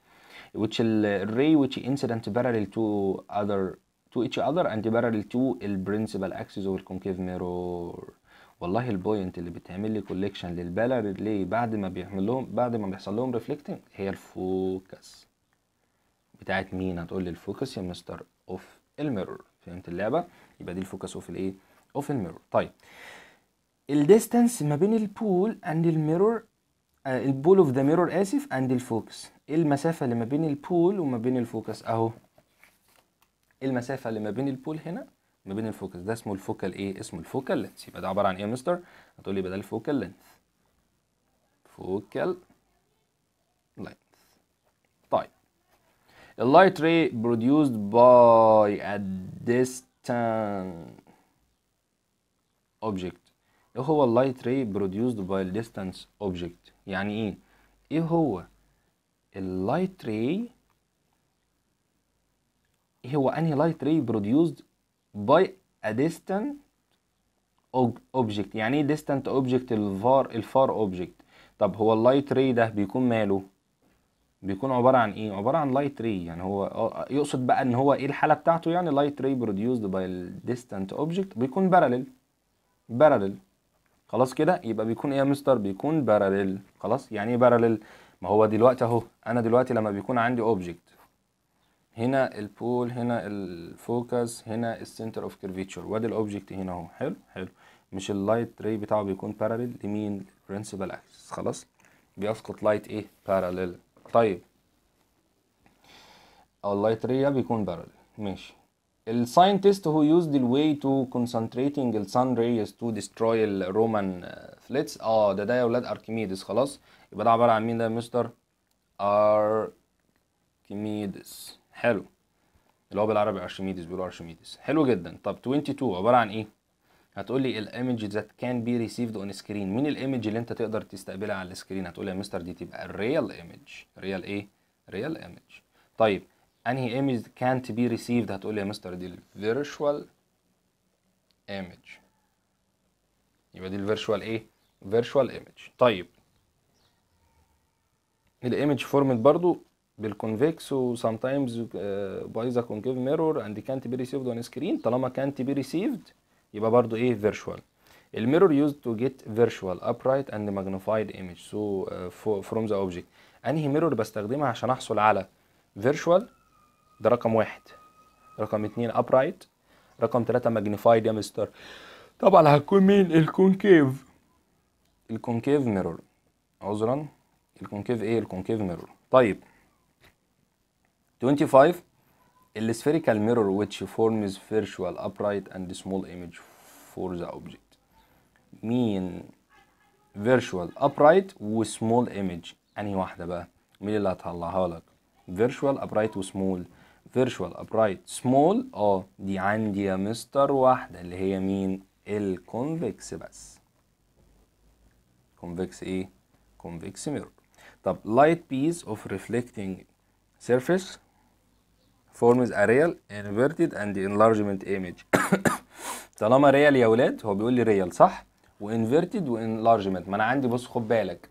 which ray which incident parallel to other to each other and parallel to the principal axis of the concave mirror والله البوينت اللي بتعمل لي كوليكشن للبالر ليه بعد ما بيعمل لهم بعد ما بيحصل لهم ريفليكتنج هي الفوكس بتاعت مين هتقول لي الفوكس يا مستر اوف الميرور فهمت اللعبه يبقى دي الفوكس اوف الايه اوف الميرور طيب الديستانس ما بين البول اند الميرور البول اوف ذا ميرور اسف اند الفوكس ايه المسافه اللي ما بين البول وما بين الفوكس اهو ايه المسافه اللي ما بين البول هنا ما بين الفوكس ده اسمه الفوكال ايه اسمه الفوكال لينث يبقى ده عباره عن ايه يا مستر هتقول لي يبقى ده الفوكال لينث فوكال لينث طيب اللايت ري produced by a distant object ايه هو اللايت ري produced by a distant object يعني ايه ايه هو اللايت ري هو انهي لايت راي بروديوسد باي ا ديستانت اوبجكت يعني ايه ديستانت اوبجكت الفار الفار اوبجكت طب هو اللايت راي ده بيكون ماله بيكون عباره عن ايه عباره عن لايت راي يعني هو يقصد بقى ان هو ايه الحاله بتاعته يعني لايت راي بروديوسد باي ديستانت اوبجكت بيكون باراليل باراليل خلاص كده يبقى بيكون ايه يا مستر بيكون باراليل خلاص يعني ايه باراليل ما هو دلوقتي اهو انا دلوقتي لما بيكون عندي اوبجكت هنا البول هنا الفوكس هنا السنتر اوف كيرفيتشر وادي الاوبجكت هنا اهو حلو حلو مش اللايت راي بتاعه بيكون بارالل لمين البرنسبال اكسس خلاص بيسقط لايت ايه بارالل طيب اه، اللايت راي بيكون بارالل ماشي الساينتست هو يوزد الواي تو concentrating السان ريز تو destroy الرومان آه، فليتس اه ده ده يا ولاد اركيميدس خلاص يبقى ده عبارة عن مين ده مستر ارشميدس حلو اللي هو بالعربي أرشميدس بيقولوا أرشميدس حلو جدا طب 22 عبارة عن إيه؟ هتقول لي الايمج ذات كان بي ريسيفد اون سكرين مين الايمج اللي انت تقدر تستقبلها على السكرين هتقول لي يا مستر دي تبقى الريال ايمج ريال ايه ريال ايمج طيب انهي ايمج كانت بي ريسيفد هتقول لي يا مستر دي الفيرتشوال ايمج يبقى دي الفيرتشوال ايه فيرشوال ايمج طيب الايمج فورمت برضو بالكونفكس وسام تايمز بايزا كونكيف ميرور اند كانت بي ريسيفد اون سكرين طالما كانت بي ريسيفد يبقى برضو ايه فيرشوال الميرور يوز تو جيت virtual ابرايت اند ماجنيفايد ايمج سو فروم ذا اوبجكت انهي ميرور بستخدمها عشان احصل على virtual ده رقم واحد رقم اتنين ابرايت رقم تلاتة ماجنيفايد يا مستر طبعا هتكون مين الكونكيف الكونكيف ميرور عذرا الكونكيف ايه الكونكيف ميرور طيب 25 السفيريكال ميرور which forms virtual upright and small image for the object مين virtual upright و small image انهي واحده بقى مين اللي هطلعها لك virtual upright و small virtual upright small اه دي عندي يا مستر واحده اللي هي مين الكونفكس بس كونفكس ايه كونفكس ميرور طب light piece of reflecting surface forms a real inverted and enlargement image *coughs* طالما real يا ولاد هو بيقول لي real صح وانفيرتد وانلارجمنت ما انا عندي بص خد بالك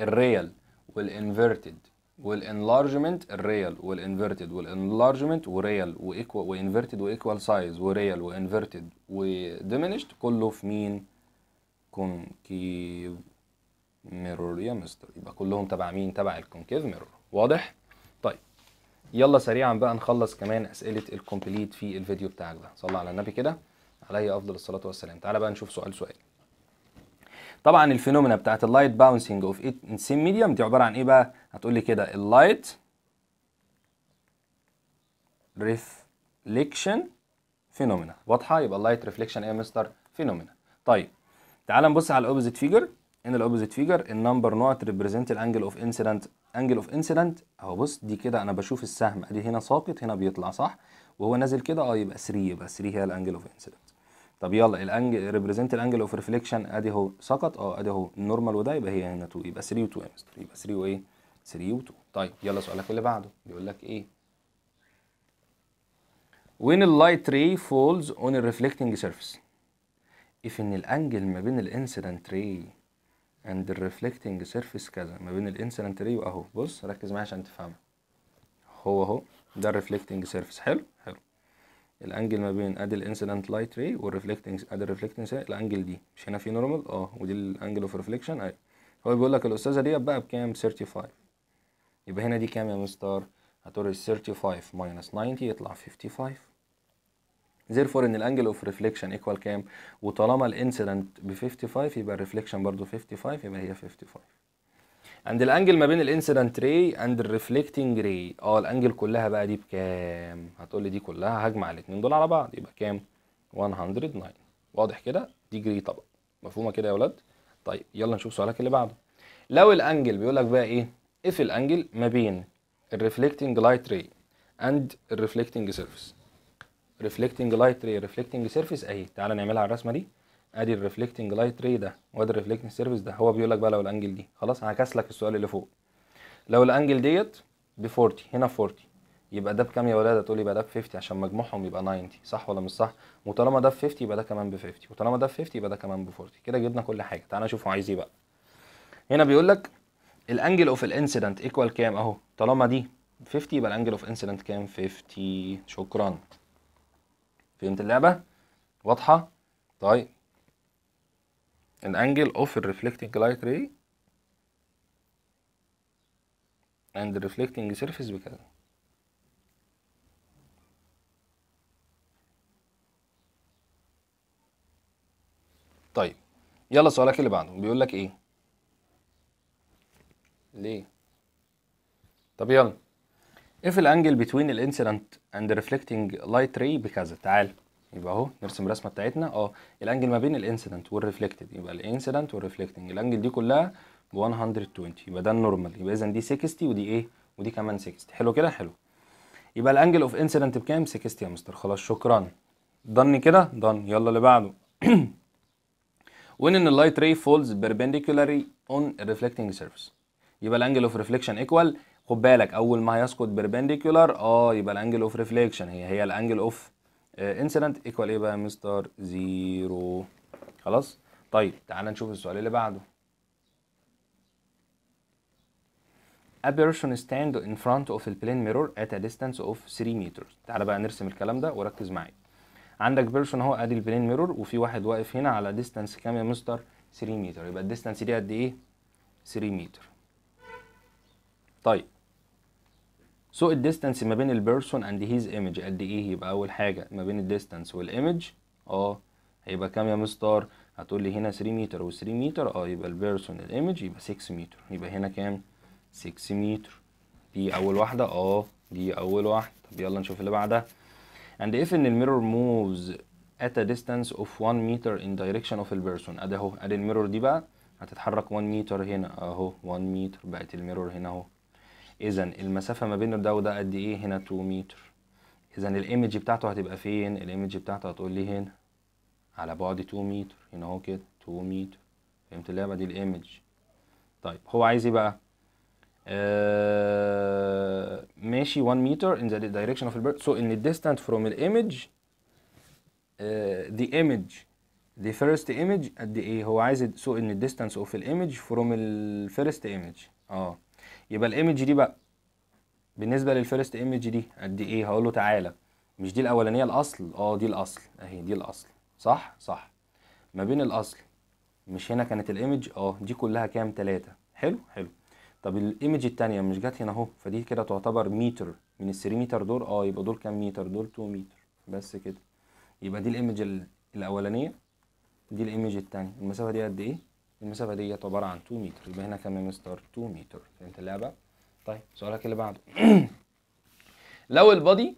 الريال والانفيرتد والانلارجمنت الريال والانفيرتد والانلارجمنت وريال وايكوال وانفيرتد وايكوال سايز وريال وانفيرتد وديمينشد كله في مين كونكيف ميرور يا مستر يبقى كلهم تبع مين تبع الكونكيف ميرور واضح طيب يلا سريعا بقى نخلص كمان اسئله الكومبليت في الفيديو بتاعك ده صلى على النبي كده عليه افضل الصلاه والسلام تعالى بقى نشوف سؤال سؤال طبعا الفينومينا بتاعت اللايت باونسينج اوف ايت سيم ميديوم دي عباره عن ايه بقى هتقول لي كده اللايت ريفليكشن فينومينا واضحه يبقى اللايت ريفليكشن ايه يا مستر فينومينا طيب تعال نبص على الاوبوزيت فيجر in the opposite figure النمبر نوت ريبريزنت الانجل اوف انسيدنت انجل اوف انسيدنت اهو بص دي كده انا بشوف السهم ادي هنا ساقط هنا بيطلع صح وهو نازل كده اه يبقى 3 يبقى 3 هي الانجل اوف انسيدنت طب يلا الانجل ريبريزنت الانجل اوف ريفليكشن ادي اهو سقط اه ادي اهو النورمال وده يبقى هي هنا 2 يبقى 3 و2 يا مستر يبقى 3 وايه 3 و2 طيب يلا سؤالك اللي بعده بيقول لك ايه when a light ray falls on a reflecting surface if ان الانجل ما بين الانسيدنت ray and the reflecting surface كذا ما بين الانسلنت ري واهو بص ركز معايا عشان تفهمه هو اهو ده الريفلكتنج سيرفيس حلو حلو الانجل ما بين ادي الانسيدنت لايت ري والريفلكتنج ادي الريفلكتنج الانجل دي مش هنا في نورمال اه ودي الانجل اوف ريفليكشن ايوه هو بيقول لك الاستاذه دي بقى بكام 35 يبقى هنا دي كام يا مستر هتقول 35 ماينس 90 يطلع 55 therefore ان الانجل اوف ريفليكشن ايكوال كام وطالما الانسيدنت ب 55 يبقى الريفليكشن برضه 55 يبقى هي 55 عند الانجل ما بين الانسيدنت ري اند الريفليكتنج ري اه الانجل كلها بقى دي بكام هتقول لي دي كلها هجمع الاثنين دول على بعض يبقى كام 109 واضح كده ديجري طبعا مفهومه كده يا ولاد طيب يلا نشوف سؤالك اللي بعده لو الانجل بيقول لك بقى ايه اف الانجل ما بين الريفليكتنج لايت ري اند الريفليكتنج سيرفيس ريفلكتنج لايت ري ريفلكتنج سيرفيس اهي تعالى نعملها على الرسمه دي ادي الريفلكتنج لايت ري ده وادي الريفلكتنج سيرفيس ده هو بيقول لك بقى لو الانجل دي خلاص هعكس لك السؤال اللي فوق لو الانجل ديت ب 40 هنا ب 40 يبقى ده بكام يا ولاد هتقول يبقى ده ب 50 عشان مجموعهم يبقى 90 صح ولا مش صح وطالما ده ب 50 يبقى ده كمان ب 50 وطالما ده ب 50 يبقى ده كمان ب 40 كده جبنا كل حاجه تعالى نشوف هو عايز ايه بقى هنا بيقول لك الانجل اوف الانسيدنت ايكوال كام اهو طالما دي 50 يبقى الانجل اوف انسيدنت كام 50 شكرا فهمت اللعبه واضحه طيب الانجل اوف الريفلكتنج لايت and اند الريفلكتنج سيرفيس بكذا طيب يلا سؤالك اللي بعده بيقول لك ايه ليه طب يلا if الانجل between الانسيدنت اند ريفلكتنج لايت ray بكذا تعال يبقى اهو نرسم الرسمه بتاعتنا اه الانجل ما بين الانسيدنت والريفلكتد يبقى الانسيدنت والريفلكتنج الانجل دي كلها 120 يبقى ده النورمال يبقى اذا دي 60 ودي ايه ودي كمان 60 حلو كده حلو يبقى الانجل اوف انسيدنت بكام 60 يا مستر خلاص شكرا ضن كده ضن يلا اللي بعده *clears throat* when ان اللايت light ray falls perpendicularly on سيرفيس reflecting surface يبقى الانجل اوف ريفلكشن ايكوال خد بالك اول ما هيسقط بيربنديكولار اه يبقى الانجل اوف ريفليكشن هي هي الانجل اوف انسيدنت ايكوال ايه بقى مستر زيرو خلاص طيب تعال نشوف السؤال اللي بعده A person stand in front of the plane mirror at a distance of 3 meters تعال بقى نرسم الكلام ده وركز معايا عندك person اهو ادي البلين ميرور وفي واحد واقف هنا على ديستانس كام يا مستر 3 متر يبقى الديستانس دي قد ايه 3 متر طيب سو الديستانس ما بين البيرسون اند هيز ايمج قد ايه يبقى اول حاجه ما بين الديستانس والايمج اه هيبقى كام يا مستر هتقول لي هنا 3 متر و3 متر اه يبقى البيرسون الايمج يبقى 6 متر يبقى هنا كام 6 متر دي اول واحده اه دي اول واحده طب يلا نشوف اللي بعدها اند if ان الميرور moves at a distance of 1 meter in direction of البيرسون ادي اهو ادي الميرور دي بقى هتتحرك 1 متر هنا اهو 1 متر بقت الميرور هنا اهو اذا المسافه ما بين ده وده قد ايه هنا 2 متر اذا الايمج بتاعته هتبقى فين الايمج بتاعته هتقول لي هنا على بعد 2 متر هنا اهو كده 2 متر فهمت اللعبه دي الايمج طيب هو عايز ايه بقى آه ماشي 1 متر in the direction of the bird so in the distance from the image uh, the image the first image قد ايه هو عايز so in the distance of the image from the first image اه يبقى الايمج دي بقى بالنسبه للفيرست ايمج دي قد ايه هقول له تعالى مش دي الاولانيه الاصل اه دي الاصل اهي دي الاصل صح صح ما بين الاصل مش هنا كانت الايمج اه دي كلها كام ثلاثة حلو حلو طب الايمج الثانيه مش جت هنا اهو فدي كده تعتبر متر من ال 3 متر دول اه يبقى دول كام متر دول 2 متر بس كده يبقى دي الايمج الاولانيه دي الايمج الثانيه المسافه دي قد ايه المسافه ديت عباره عن 2 متر يبقى هنا كمان مستر 2 متر فهمت اللعبه طيب سؤالك اللي بعده *clears throat* لو البادي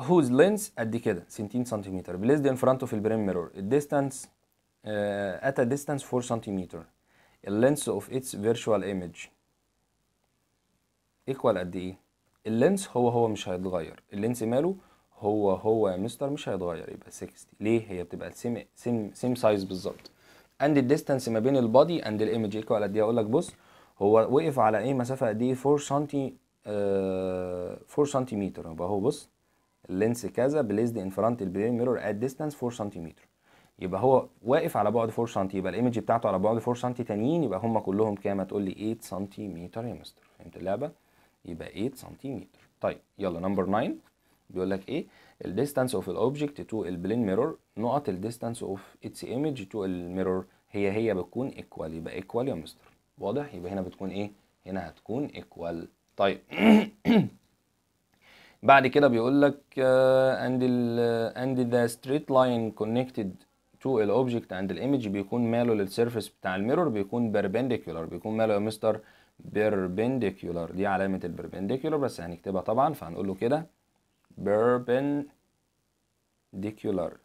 whose length قد كده 60 سنتيمتر بليزد ان فرونت اوف البريم ميرور الديستانس ات ديستانس 4 سنتيمتر اللينس اوف اتس فيرتشوال ايمج ايكوال قد ايه اللينس هو هو مش هيتغير اللينس ماله هو هو يا مستر مش هيتغير يبقى 60 ليه هي بتبقى سيم سيم سيم سايز بالظبط اند الديستانس ما بين البادي اند الايمج يكوال قد ايه اقول لك بص هو وقف على ايه مسافه قد ايه 4 سنتي آه 4 سنتيمتر يبقى هو بص اللينس كذا بليزد ان فرونت البلير ميرور ات ديستانس 4 سنتيمتر يبقى هو واقف على بعد 4 سنتي يبقى الايمج بتاعته على بعد 4 سنتي تانيين يبقى هم كلهم كام هتقول لي 8 سنتيمتر يا مستر فهمت اللعبه يبقى 8 سنتيمتر طيب يلا نمبر 9 بيقول لك ايه الـ distance of الأوبجكت to الـ plane mirror نقط الـ distance of its image to الـ mirror هي هي بتكون equal يبقى equal يا مستر واضح يبقى هنا بتكون إيه؟ هنا هتكون equal طيب بعد كده بيقول لك uh, and, the, and the straight line connected to the object and the image بيكون ماله للسيرفيس بتاع ال mirror بيكون perpendicular بيكون ماله يا مستر perpendicular دي علامة perpendicular بس هنكتبها طبعا فهنقول له كده perpendicular perpendicular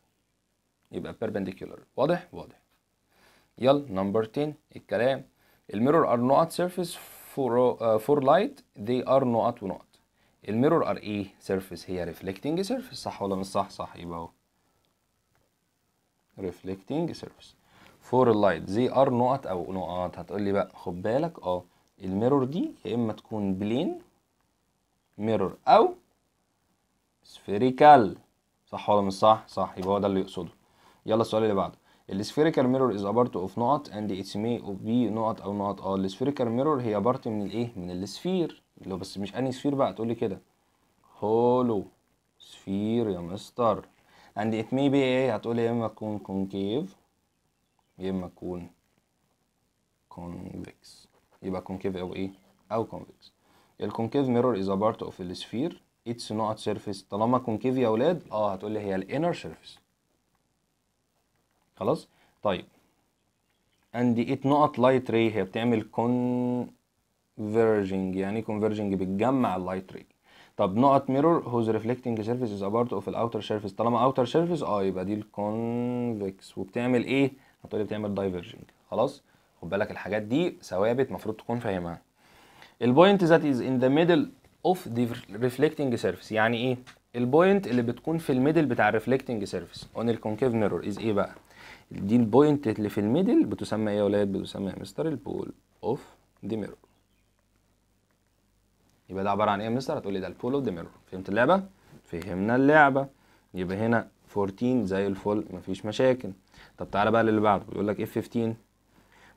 يبقى perpendicular واضح واضح يلا نمبر 10 الكلام الميرور are not surface for uh, for light they are not not الميرور are ايه surface هي reflecting surface صح ولا مش صح صح يبقى اهو reflecting surface for light they are not او نقط هتقول لي بقى خد بالك اه الميرور دي يا اما تكون بلين ميرور او spherical صح ولا مش صح صح يبقى هو ده اللي يقصده يلا السؤال اللي بعده السفيريكال ميرور از ابارت اوف نقط اند اتس مي اوف بي نقط او نقط اه السفيريكال ميرور هي بارت من الايه من السفير لو بس مش اني سفير بقى تقول لي كده هولو سفير يا مستر اند ات مي بي ايه هتقول يا اما تكون كونكيف يا اما تكون كونفكس يبقى كونكيف او ايه او كونفكس الكونكيف ميرور از ابارت اوف السفير اتس نوت سيرفيس طالما كونكيف يا اولاد اه هتقول لي هي الانر سيرفيس خلاص طيب اند ات نقط لايت راي هي بتعمل كونفرجنج يعني كونفرجنج بتجمع اللايت راي طب نقط ميرور هوز ريفلكتنج سيرفيس از ابارت اوف الاوتر سيرفيس طالما اوتر سيرفيس اه يبقى دي الكونفكس وبتعمل ايه هتقولي بتعمل دايفرجنج خلاص خد بالك الحاجات دي ثوابت المفروض تكون فاهمها البوينت ذات از ان ذا ميدل اوف ذا ريفلكتنج سيرفيس يعني ايه البوينت اللي بتكون في الميدل بتاع الريفلكتنج سيرفيس اون الكونكيف ميرور از ايه بقى دي البوينت اللي في الميدل بتسمى ايه يا ولاد بتسمى مستر البول اوف ذا ميرور يبقى ده عباره عن ايه يا مستر هتقول لي ده البول اوف ذا ميرور فهمت اللعبه فهمنا اللعبه يبقى هنا 14 زي الفل مفيش مشاكل طب تعالى بقى للي بعده بيقول لك اف 15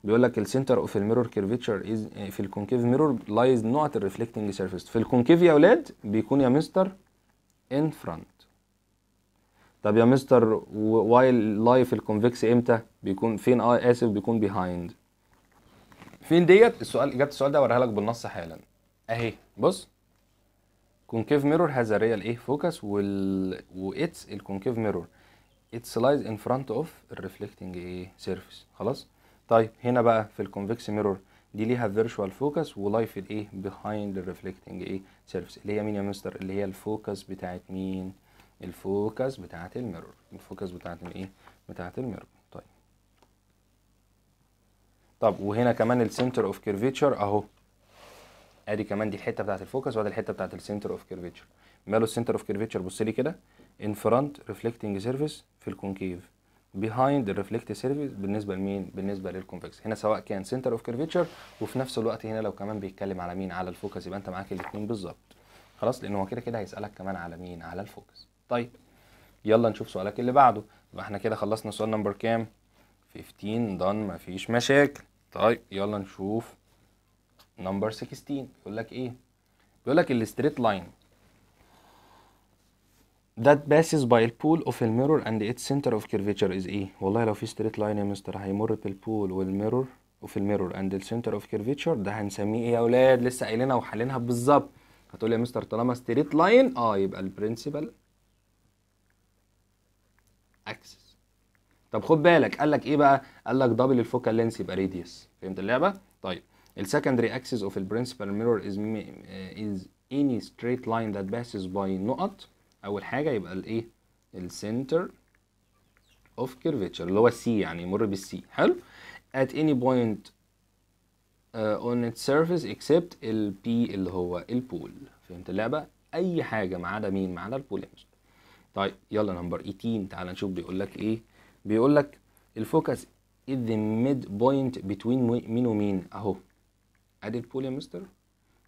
بيقول لك السنتر اوف الميرور كيرفيتشر از في الكونكيف ميرور لايز نوت الريفلكتنج سيرفيس في الكونكيف يا اولاد بيكون يا مستر ان فرونت طب يا مستر وايل في الكونفكس امتى بيكون فين اه اسف بيكون بيهايند فين ديت السؤال اجابه السؤال ده هوريها لك بالنص حالا اهي بص كونكيف ميرور هاز ا ريال ايه فوكس وال واتس الكونكيف ميرور اتس لايز ان فرونت اوف الريفلكتنج ايه سيرفيس خلاص طيب هنا بقى في الكونفكس ميرور دي ليها فيرتشوال فوكس ولايف الايه بيهايند الريفلكتنج ايه سيرفس اللي هي مين يا مستر اللي هي الفوكس بتاعت مين الفوكس بتاعت الميرور الفوكس بتاعت الايه بتاعت الميرور طيب طب وهنا كمان السنتر اوف كيرفيتشر اهو ادي كمان دي الحته بتاعت الفوكس وادي الحته بتاعت السنتر اوف كيرفيتشر ماله السنتر اوف كيرفيتشر بص لي كده ان فرونت ريفلكتنج سيرفيس في الكونكيف بيهايند الريفلكت سيرفيس بالنسبه لمين بالنسبه للكونفكس هنا سواء كان سنتر اوف كيرفيتشر وفي نفس الوقت هنا لو كمان بيتكلم على مين على الفوكس يبقى انت معاك الاثنين بالظبط خلاص لان هو كده كده هيسالك كمان على مين على الفوكس طيب يلا نشوف سؤالك اللي بعده يبقى احنا كده خلصنا سؤال نمبر كام 15 دان مفيش مشاكل طيب يلا نشوف نمبر 16 بيقول لك ايه بيقول لك الستريت لاين that passes by the pool of the mirror and its center of curvature is ايه e. والله لو في straight line يا مستر هيمر بالبول والميرور وفي الميرور the center of curvature ده هنسميه ايه يا اولاد لسه قايلينها وحلينها بالظبط هتقول يا مستر طالما straight line اه يبقى البرنسبل اكسس طب خد بالك قال لك ايه بقى قال لك دبل الفوكال لينس يبقى radius فهمت اللعبه طيب السكندري اكسس اوف البرنسبل ميرور از از اني ستريت لاين ذات باسز باي نقط اول حاجه يبقى الايه السنتر اوف كيرفيتشر اللي هو سي يعني يمر بالسي حلو at any point uh, on its surface except البي اللي هو البول فهمت اللعبه اي حاجه ما عدا مين ما عدا البول طيب يلا نمبر 18 تعال نشوف بيقول لك ايه بيقول لك الفوكس is the midpoint between مين ومين اهو ادي البول يا مستر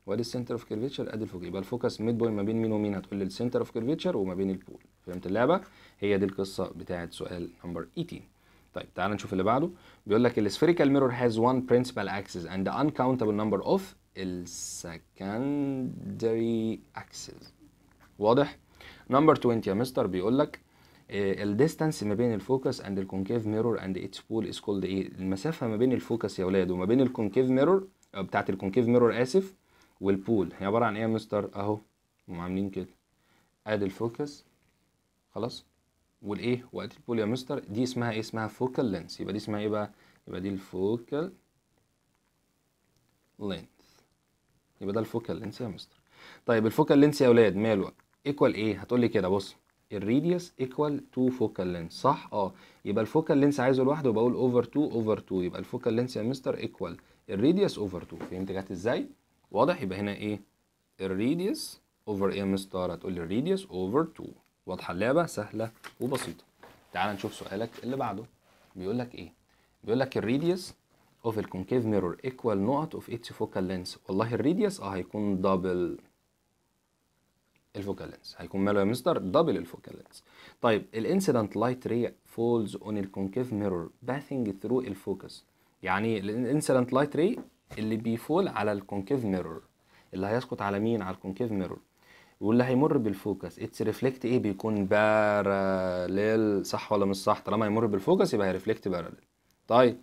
وادي السنتر اوف كيرفيتشر ادي الفوكس يبقى الفوكس ميد بوينت ما بين مين ومين هتقول لي السنتر اوف كيرفيتشر وما بين البول فهمت اللعبه هي دي القصه بتاعه سؤال نمبر 18 طيب تعال نشوف اللي بعده بيقول لك السفيريكال ميرور هاز one principal axis and uncountable number of السكندري axis واضح نمبر 20 يا مستر بيقول لك آه، الديستانس ما بين الفوكس اند الكونكيف ميرور اند اتس بول از كولد ايه المسافه ما بين الفوكس يا اولاد وما بين الكونكيف ميرور بتاعه الكونكيف ميرور اسف والبول هي عباره عن ايه يا مستر اهو هم عاملين كده ادي الفوكس خلاص والايه وقت البول يا مستر دي اسمها ايه اسمها فوكال لينس يبقى دي اسمها ايه بقى يبقى دي الفوكال لينس يبقى ده الفوكال لينس يا مستر طيب الفوكال لينس يا اولاد ماله ايكوال ايه هتقول لي كده بص الريديوس ايكوال تو فوكال لينس صح اه يبقى الفوكال لينس عايزه لوحده بقول اوفر 2 اوفر 2 يبقى الفوكال لينس يا مستر ايكوال الريديوس اوفر 2 فهمت جت ازاي واضح يبقى هنا ايه الريديوس اوفر ايه ام ستار هتقول لي الريديوس اوفر 2 واضحه اللعبه سهله وبسيطه تعال نشوف سؤالك اللي بعده بيقول لك ايه بيقول لك الريديوس اوف الكونكيف ميرور ايكوال نقط اوف اتش فوكال لينس والله الريديوس اه هيكون دبل الفوكال لينس هيكون ماله يا مستر دبل الفوكال لينس طيب الانسيدنت لايت ري فولز اون الكونكيف ميرور باثنج ثرو الفوكس يعني الانسيدنت لايت ري اللي بيفول على الكونكيف ميرور اللي هيسقط على مين على الكونكيف ميرور واللي هيمر بالفوكس اتس ريفلكت ايه بيكون باراليل صح ولا مش صح طالما هيمر بالفوكس يبقى هيرفلكت باراليل طيب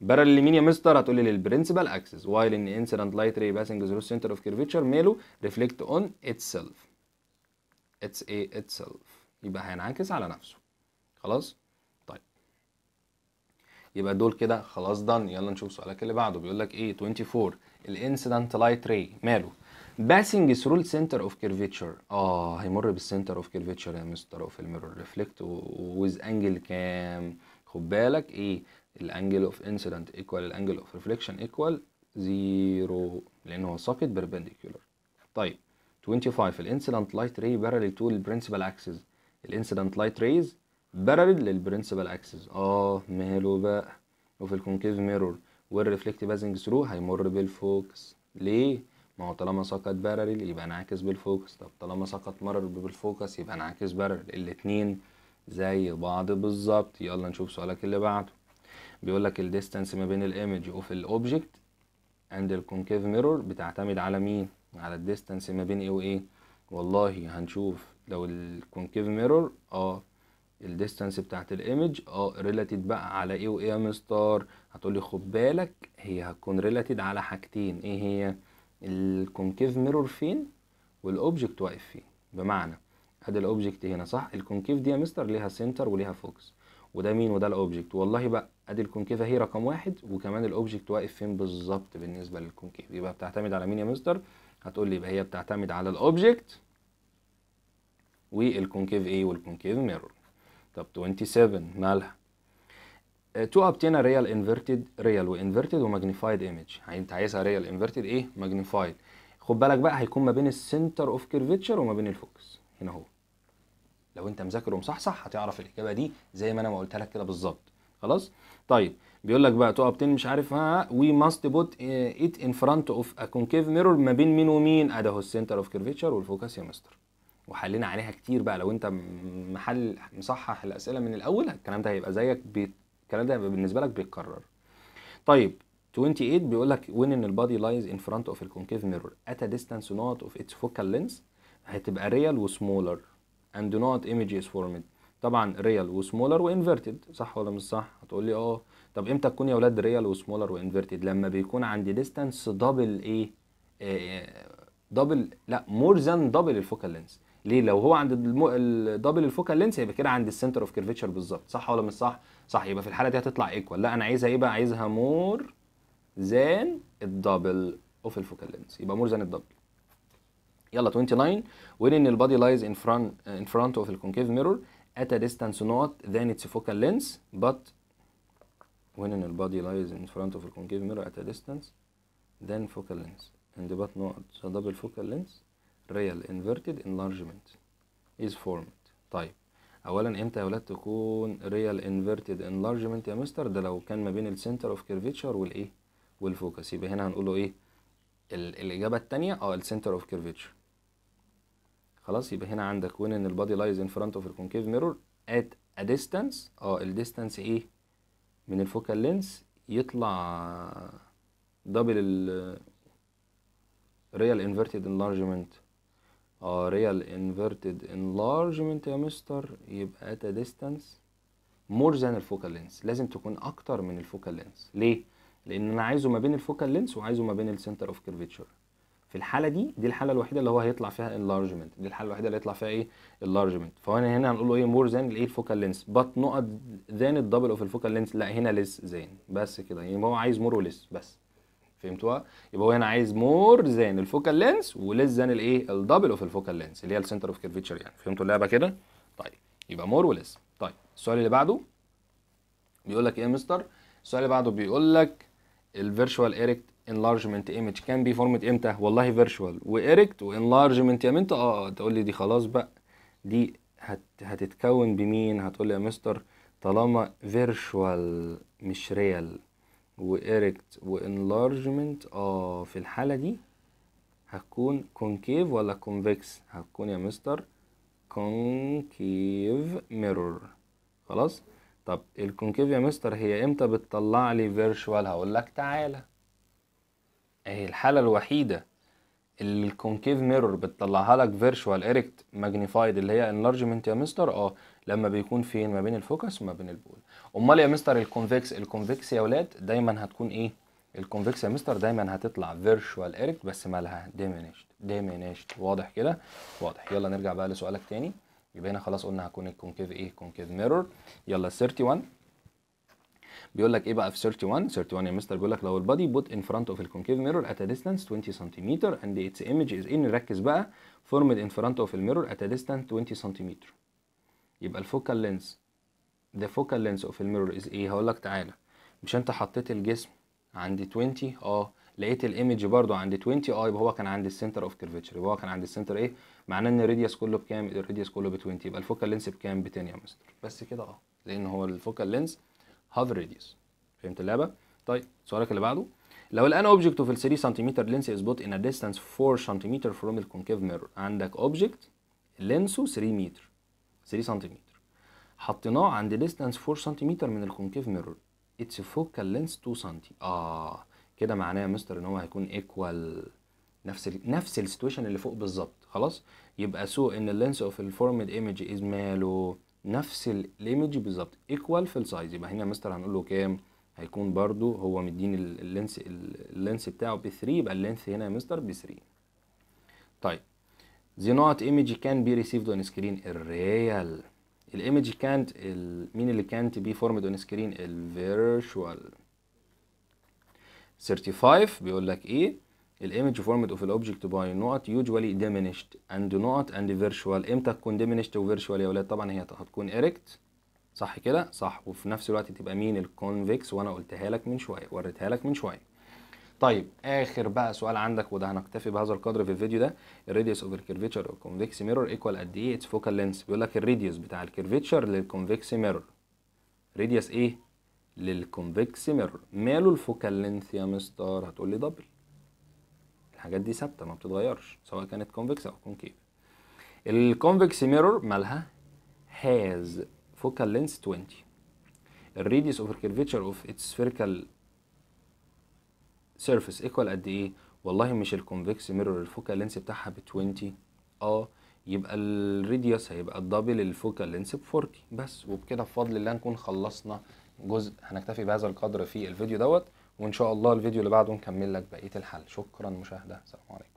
باراليل لمين يا مستر هتقولي للبرنسبال اكسس وايل ان انسيدنت لايت ري باسنج ثرو سنتر اوف كيرفيتشر ميلو ريفلكت اون اتسلف اتس ايه اتسلف يبقى هينعكس على نفسه خلاص يبقى دول كده خلاص دن يلا نشوف سؤالك اللي بعده بيقول لك ايه 24 الانسيدنت لايت ري ماله باسنج ثرو السنتر اوف كيرفيتشر اه هيمر بالسنتر اوف كيرفيتشر يا مستر اوف الميرور ريفلكت ويز انجل كام خد بالك ايه الانجل اوف انسيدنت ايكوال الانجل اوف ريفليكشن ايكوال زيرو لان هو ساقط بيربنديكولار طيب 25 الانسيدنت لايت ري بارلل تو البرنسبل اكسس الانسيدنت لايت ريز بارلل للبرنسبال اكسس اه ماله بقى وفي الكونكيف ميرور والريفلكت بازنج ثرو هيمر بالفوكس ليه ما هو طالما سقط بارلل يبقى انعكس بالفوكس طب طالما سقط مرر بالفوكس يبقى انعكس بارلل الاتنين زي بعض بالظبط يلا نشوف سؤالك اللي بعده بيقول لك الديستانس ما بين الايمج اوف الاوبجكت اند الكونكيف ميرور بتعتمد على مين على الديستانس ما بين ايه وايه والله هنشوف لو الكونكيف ميرور اه الديستانس بتاعت الايمج اه ريلاتيد بقى على ايه وايه يا مستر هتقولي خد بالك هي هتكون ريلاتيد على حاجتين ايه هي الكونكيف ميرور فين والاوبجكت واقف فين بمعنى ادي الاوبجكت هنا صح الكونكيف دي يا مستر ليها سنتر وليها فوكس وده مين وده الاوبجكت والله بقى ادي الكونكيف اهي رقم واحد وكمان الاوبجكت واقف فين بالظبط بالنسبه للكونكيف يبقى بتعتمد على مين يا مستر هتقول لي يبقى هي بتعتمد على الاوبجكت والكونكيف ايه والكونكيف ميرور طب 27 مالها تو ابتينا ريال انفيرتد ريال وانفيرتد وماجنيفايد ايمج انت عايزها ريال انفيرتد ايه ماجنيفايد خد بالك بقى هيكون ما بين السنتر اوف كيرفيتشر وما بين الفوكس هنا اهو لو انت مذاكر ومصحصح هتعرف الاجابه دي زي ما انا ما قلت لك كده بالظبط خلاص طيب بيقول لك بقى تو ابتين مش عارف ها وي ماست بوت ات ان فرونت اوف ا كونكيف ميرور ما بين مين ومين ادي اهو السنتر اوف كيرفيتشر والفوكس يا مستر وحلينا عليها كتير بقى لو انت محل مصحح الاسئله من الاول الكلام ده هيبقى زيك بي... الكلام ده هيبقى بالنسبه لك بيتكرر طيب 28 بيقول لك when in the body lies in front of ميرور concave mirror at a distance not of its focal lens هتبقى real وسمولر and not image is formed طبعا real وسمولر وانفيرتد صح ولا مش صح هتقول لي اه طب امتى تكون يا اولاد real وسمولر وانفيرتد لما بيكون عندي ديستانس دبل ايه دبل آه، آه، لا مور ذان دبل الفوكال لينز ليه لو هو عند الدبل الفوكال لينس يبقى كده عند السنتر اوف كيرفيتشر بالظبط صح ولا مش صح صح يبقى في الحاله دي هتطلع ايكوال لا انا عايزها ايه بقى عايزها مور زان الدبل اوف الفوكال لينس يبقى مور زان الدبل يلا 29 وين ان البادي لايز ان فرونت ان فرونت اوف الكونكيف ميرور ات ا ديستانس نوت ذان اتس فوكال لينس بات وين ان البادي لايز ان فرونت اوف الكونكيف ميرور ات ا ديستانس ذان فوكال لينس اند بات نوت but not the double real inverted enlargement is formed طيب اولا امتى يا ولاد تكون real inverted enlargement يا مستر ده لو كان ما بين السنتر اوف كيرفيتشر والايه والفوكس يبقى هنا هنقول له ايه الاجابه الثانيه اه السنتر اوف كيرفيتشر خلاص يبقى هنا عندك وين ان البادي لايز ان فرونت اوف الكونكيف ميرور ات ا ديستانس اه الديستانس ايه من الفوكال لينس يطلع دبل ال real inverted enlargement ريال انفيرتد انلارجمنت يا مستر يبقى ات ديستانس مور ذان الفوكال لينس لازم تكون اكتر من الفوكال لينس ليه لان انا عايزه ما بين الفوكال لينس وعايزه ما بين السنتر اوف كيرفيتشر في الحاله دي دي الحاله الوحيده اللي هو هيطلع فيها انلارجمنت دي الحاله الوحيده اللي هيطلع فيها ايه انلارجمنت فهنا هنا هنقول له ايه مور ذان الايه الفوكال لينس بط نقط ذان الدبل اوف الفوكال لينس لا هنا لس ذان بس كده يعني هو عايز مور ولس بس فهمتوها يبقى هو هنا عايز مور ذان الفوكال لينس وليس ذان الايه الدبل اوف الفوكال لينس اللي هي السنتر اوف كيرفيتشر يعني فهمتوا اللعبه كده طيب يبقى مور وليس طيب السؤال اللي بعده بيقول لك ايه يا مستر السؤال اللي بعده بيقول لك الفيرشوال ايركت انلارجمنت ايمج كان بي فورمت امتى والله فيرشوال وايركت وانلارجمنت يا منت اه, آه، تقول لي دي خلاص بقى دي هت هتتكون بمين هتقول لي يا مستر طالما فيرشوال مش ريال وإيركت وإنلارجمنت آه في الحالة دي هتكون كونكيف ولا كونفكس هتكون يا مستر كونكيف ميرور خلاص طب الكونكيف يا مستر هي امتى بتطلع لي فيرشوال هقول لك تعالى اهي الحالة الوحيدة اللي الكونكيف ميرور بتطلعها لك فيرشوال ايركت ماجنيفايد اللي هي انلارجمنت يا مستر اه لما بيكون فين ما بين الفوكس وما بين البول امال يا مستر الكونفكس الكونفكس يا ولاد دايما هتكون ايه الكونفكس يا مستر دايما هتطلع فيرشوال ايركت بس مالها ديمينيشت ديمينيشت واضح كده واضح يلا نرجع بقى لسؤالك تاني يبقى هنا خلاص قلنا هكون الكونكيف ايه كونكيف ميرور يلا 31 بيقول لك ايه بقى في 31 31 يا مستر بيقول لك لو البادي بوت ان فرونت اوف الكونكيف ميرور ات ديستانس 20 سنتيمتر اند اتس ايمج از ان ركز بقى فورمد ان فرونت اوف الميرور ات ديستانس 20 سنتيمتر يبقى الفوكال لينس ده فوكال لينس اوف الميرور از ايه هقول لك تعالى مش انت حطيت الجسم عند 20 اه لقيت الايمج برضو عند 20 اه يبقى هو كان عند السنتر اوف كيرفتشر يبقى هو كان عند السنتر ايه معناه ان الراديوس كله بكام الراديوس كله ب 20 يبقى الفوكال لينس بكام ب 10 يا مستر بس كده اه لان هو الفوكال لينس هاف ريديوس فهمت اللعبه طيب سؤالك اللي بعده لو الان اوبجكت اوف ال 3 سنتيمتر لينس از بوت ان ا ديستانس 4 سنتيمتر فروم الكونكيف ميرور عندك اوبجكت لينسه 3 متر 3 سنتيمتر حطيناه عند ديستانس 4 سنتيمتر من الكونكيف ميرور اتس فوكال لينس 2 سم اه كده معناه يا مستر ان هو هيكون ايكوال نفس الـ نفس السيتويشن اللي فوق بالظبط خلاص يبقى سو ان اللينس اوف الفورمد ايمج از ماله نفس الايمج بالظبط ايكوال في السايز يبقى هنا يا مستر هنقول له كام هيكون برضو هو مديني اللينس اللينس بتاعه ب 3 يبقى اللينس هنا يا مستر ب 3 طيب The not image can be received on screen الريال الايمج كانت ال... مين اللي كانت بي فورمد اون سكرين الفيرشوال 35 بيقول لك ايه الايمج فورمد اوف الاوبجكت باي نقط يوجوالي diminished and نقط and virtual امتى تكون diminished و virtual يا ولاد طبعا هي هتكون اريكت صح كده صح وفي نفس الوقت تبقى مين الكونفكس وانا قلتها لك من شويه وريتها لك من شويه طيب اخر بقى سؤال عندك وده هنكتفي بهذا القدر في الفيديو ده الراديوس اوف الكيرفيتشر او الكونفكس ميرور ايكوال قد ايه اتس فوكال لينس بيقول لك الراديوس بتاع الكيرفيتشر للكونفكس ميرور راديوس ايه للكونفكس ميرور ماله الفوكال لينث يا مستر هتقول لي دبل الحاجات دي ثابته ما بتتغيرش سواء كانت كونفكس او كونكيف الكونفكس ميرور مالها هاز فوكال لينث 20 الراديوس اوف الكيرفيتشر اوف اتس سفيريكال سيرفيس ايكوال قد ايه والله مش الكونفكس ميرور الفوكال لينس بتاعها ب 20 اه يبقى الريديوس هيبقى الدبل الفوكال لينس ب 40 بس وبكده بفضل الله نكون خلصنا جزء هنكتفي بهذا القدر في الفيديو دوت وان شاء الله الفيديو اللي بعده نكمل لك بقيه الحل شكرا مشاهده سلام عليكم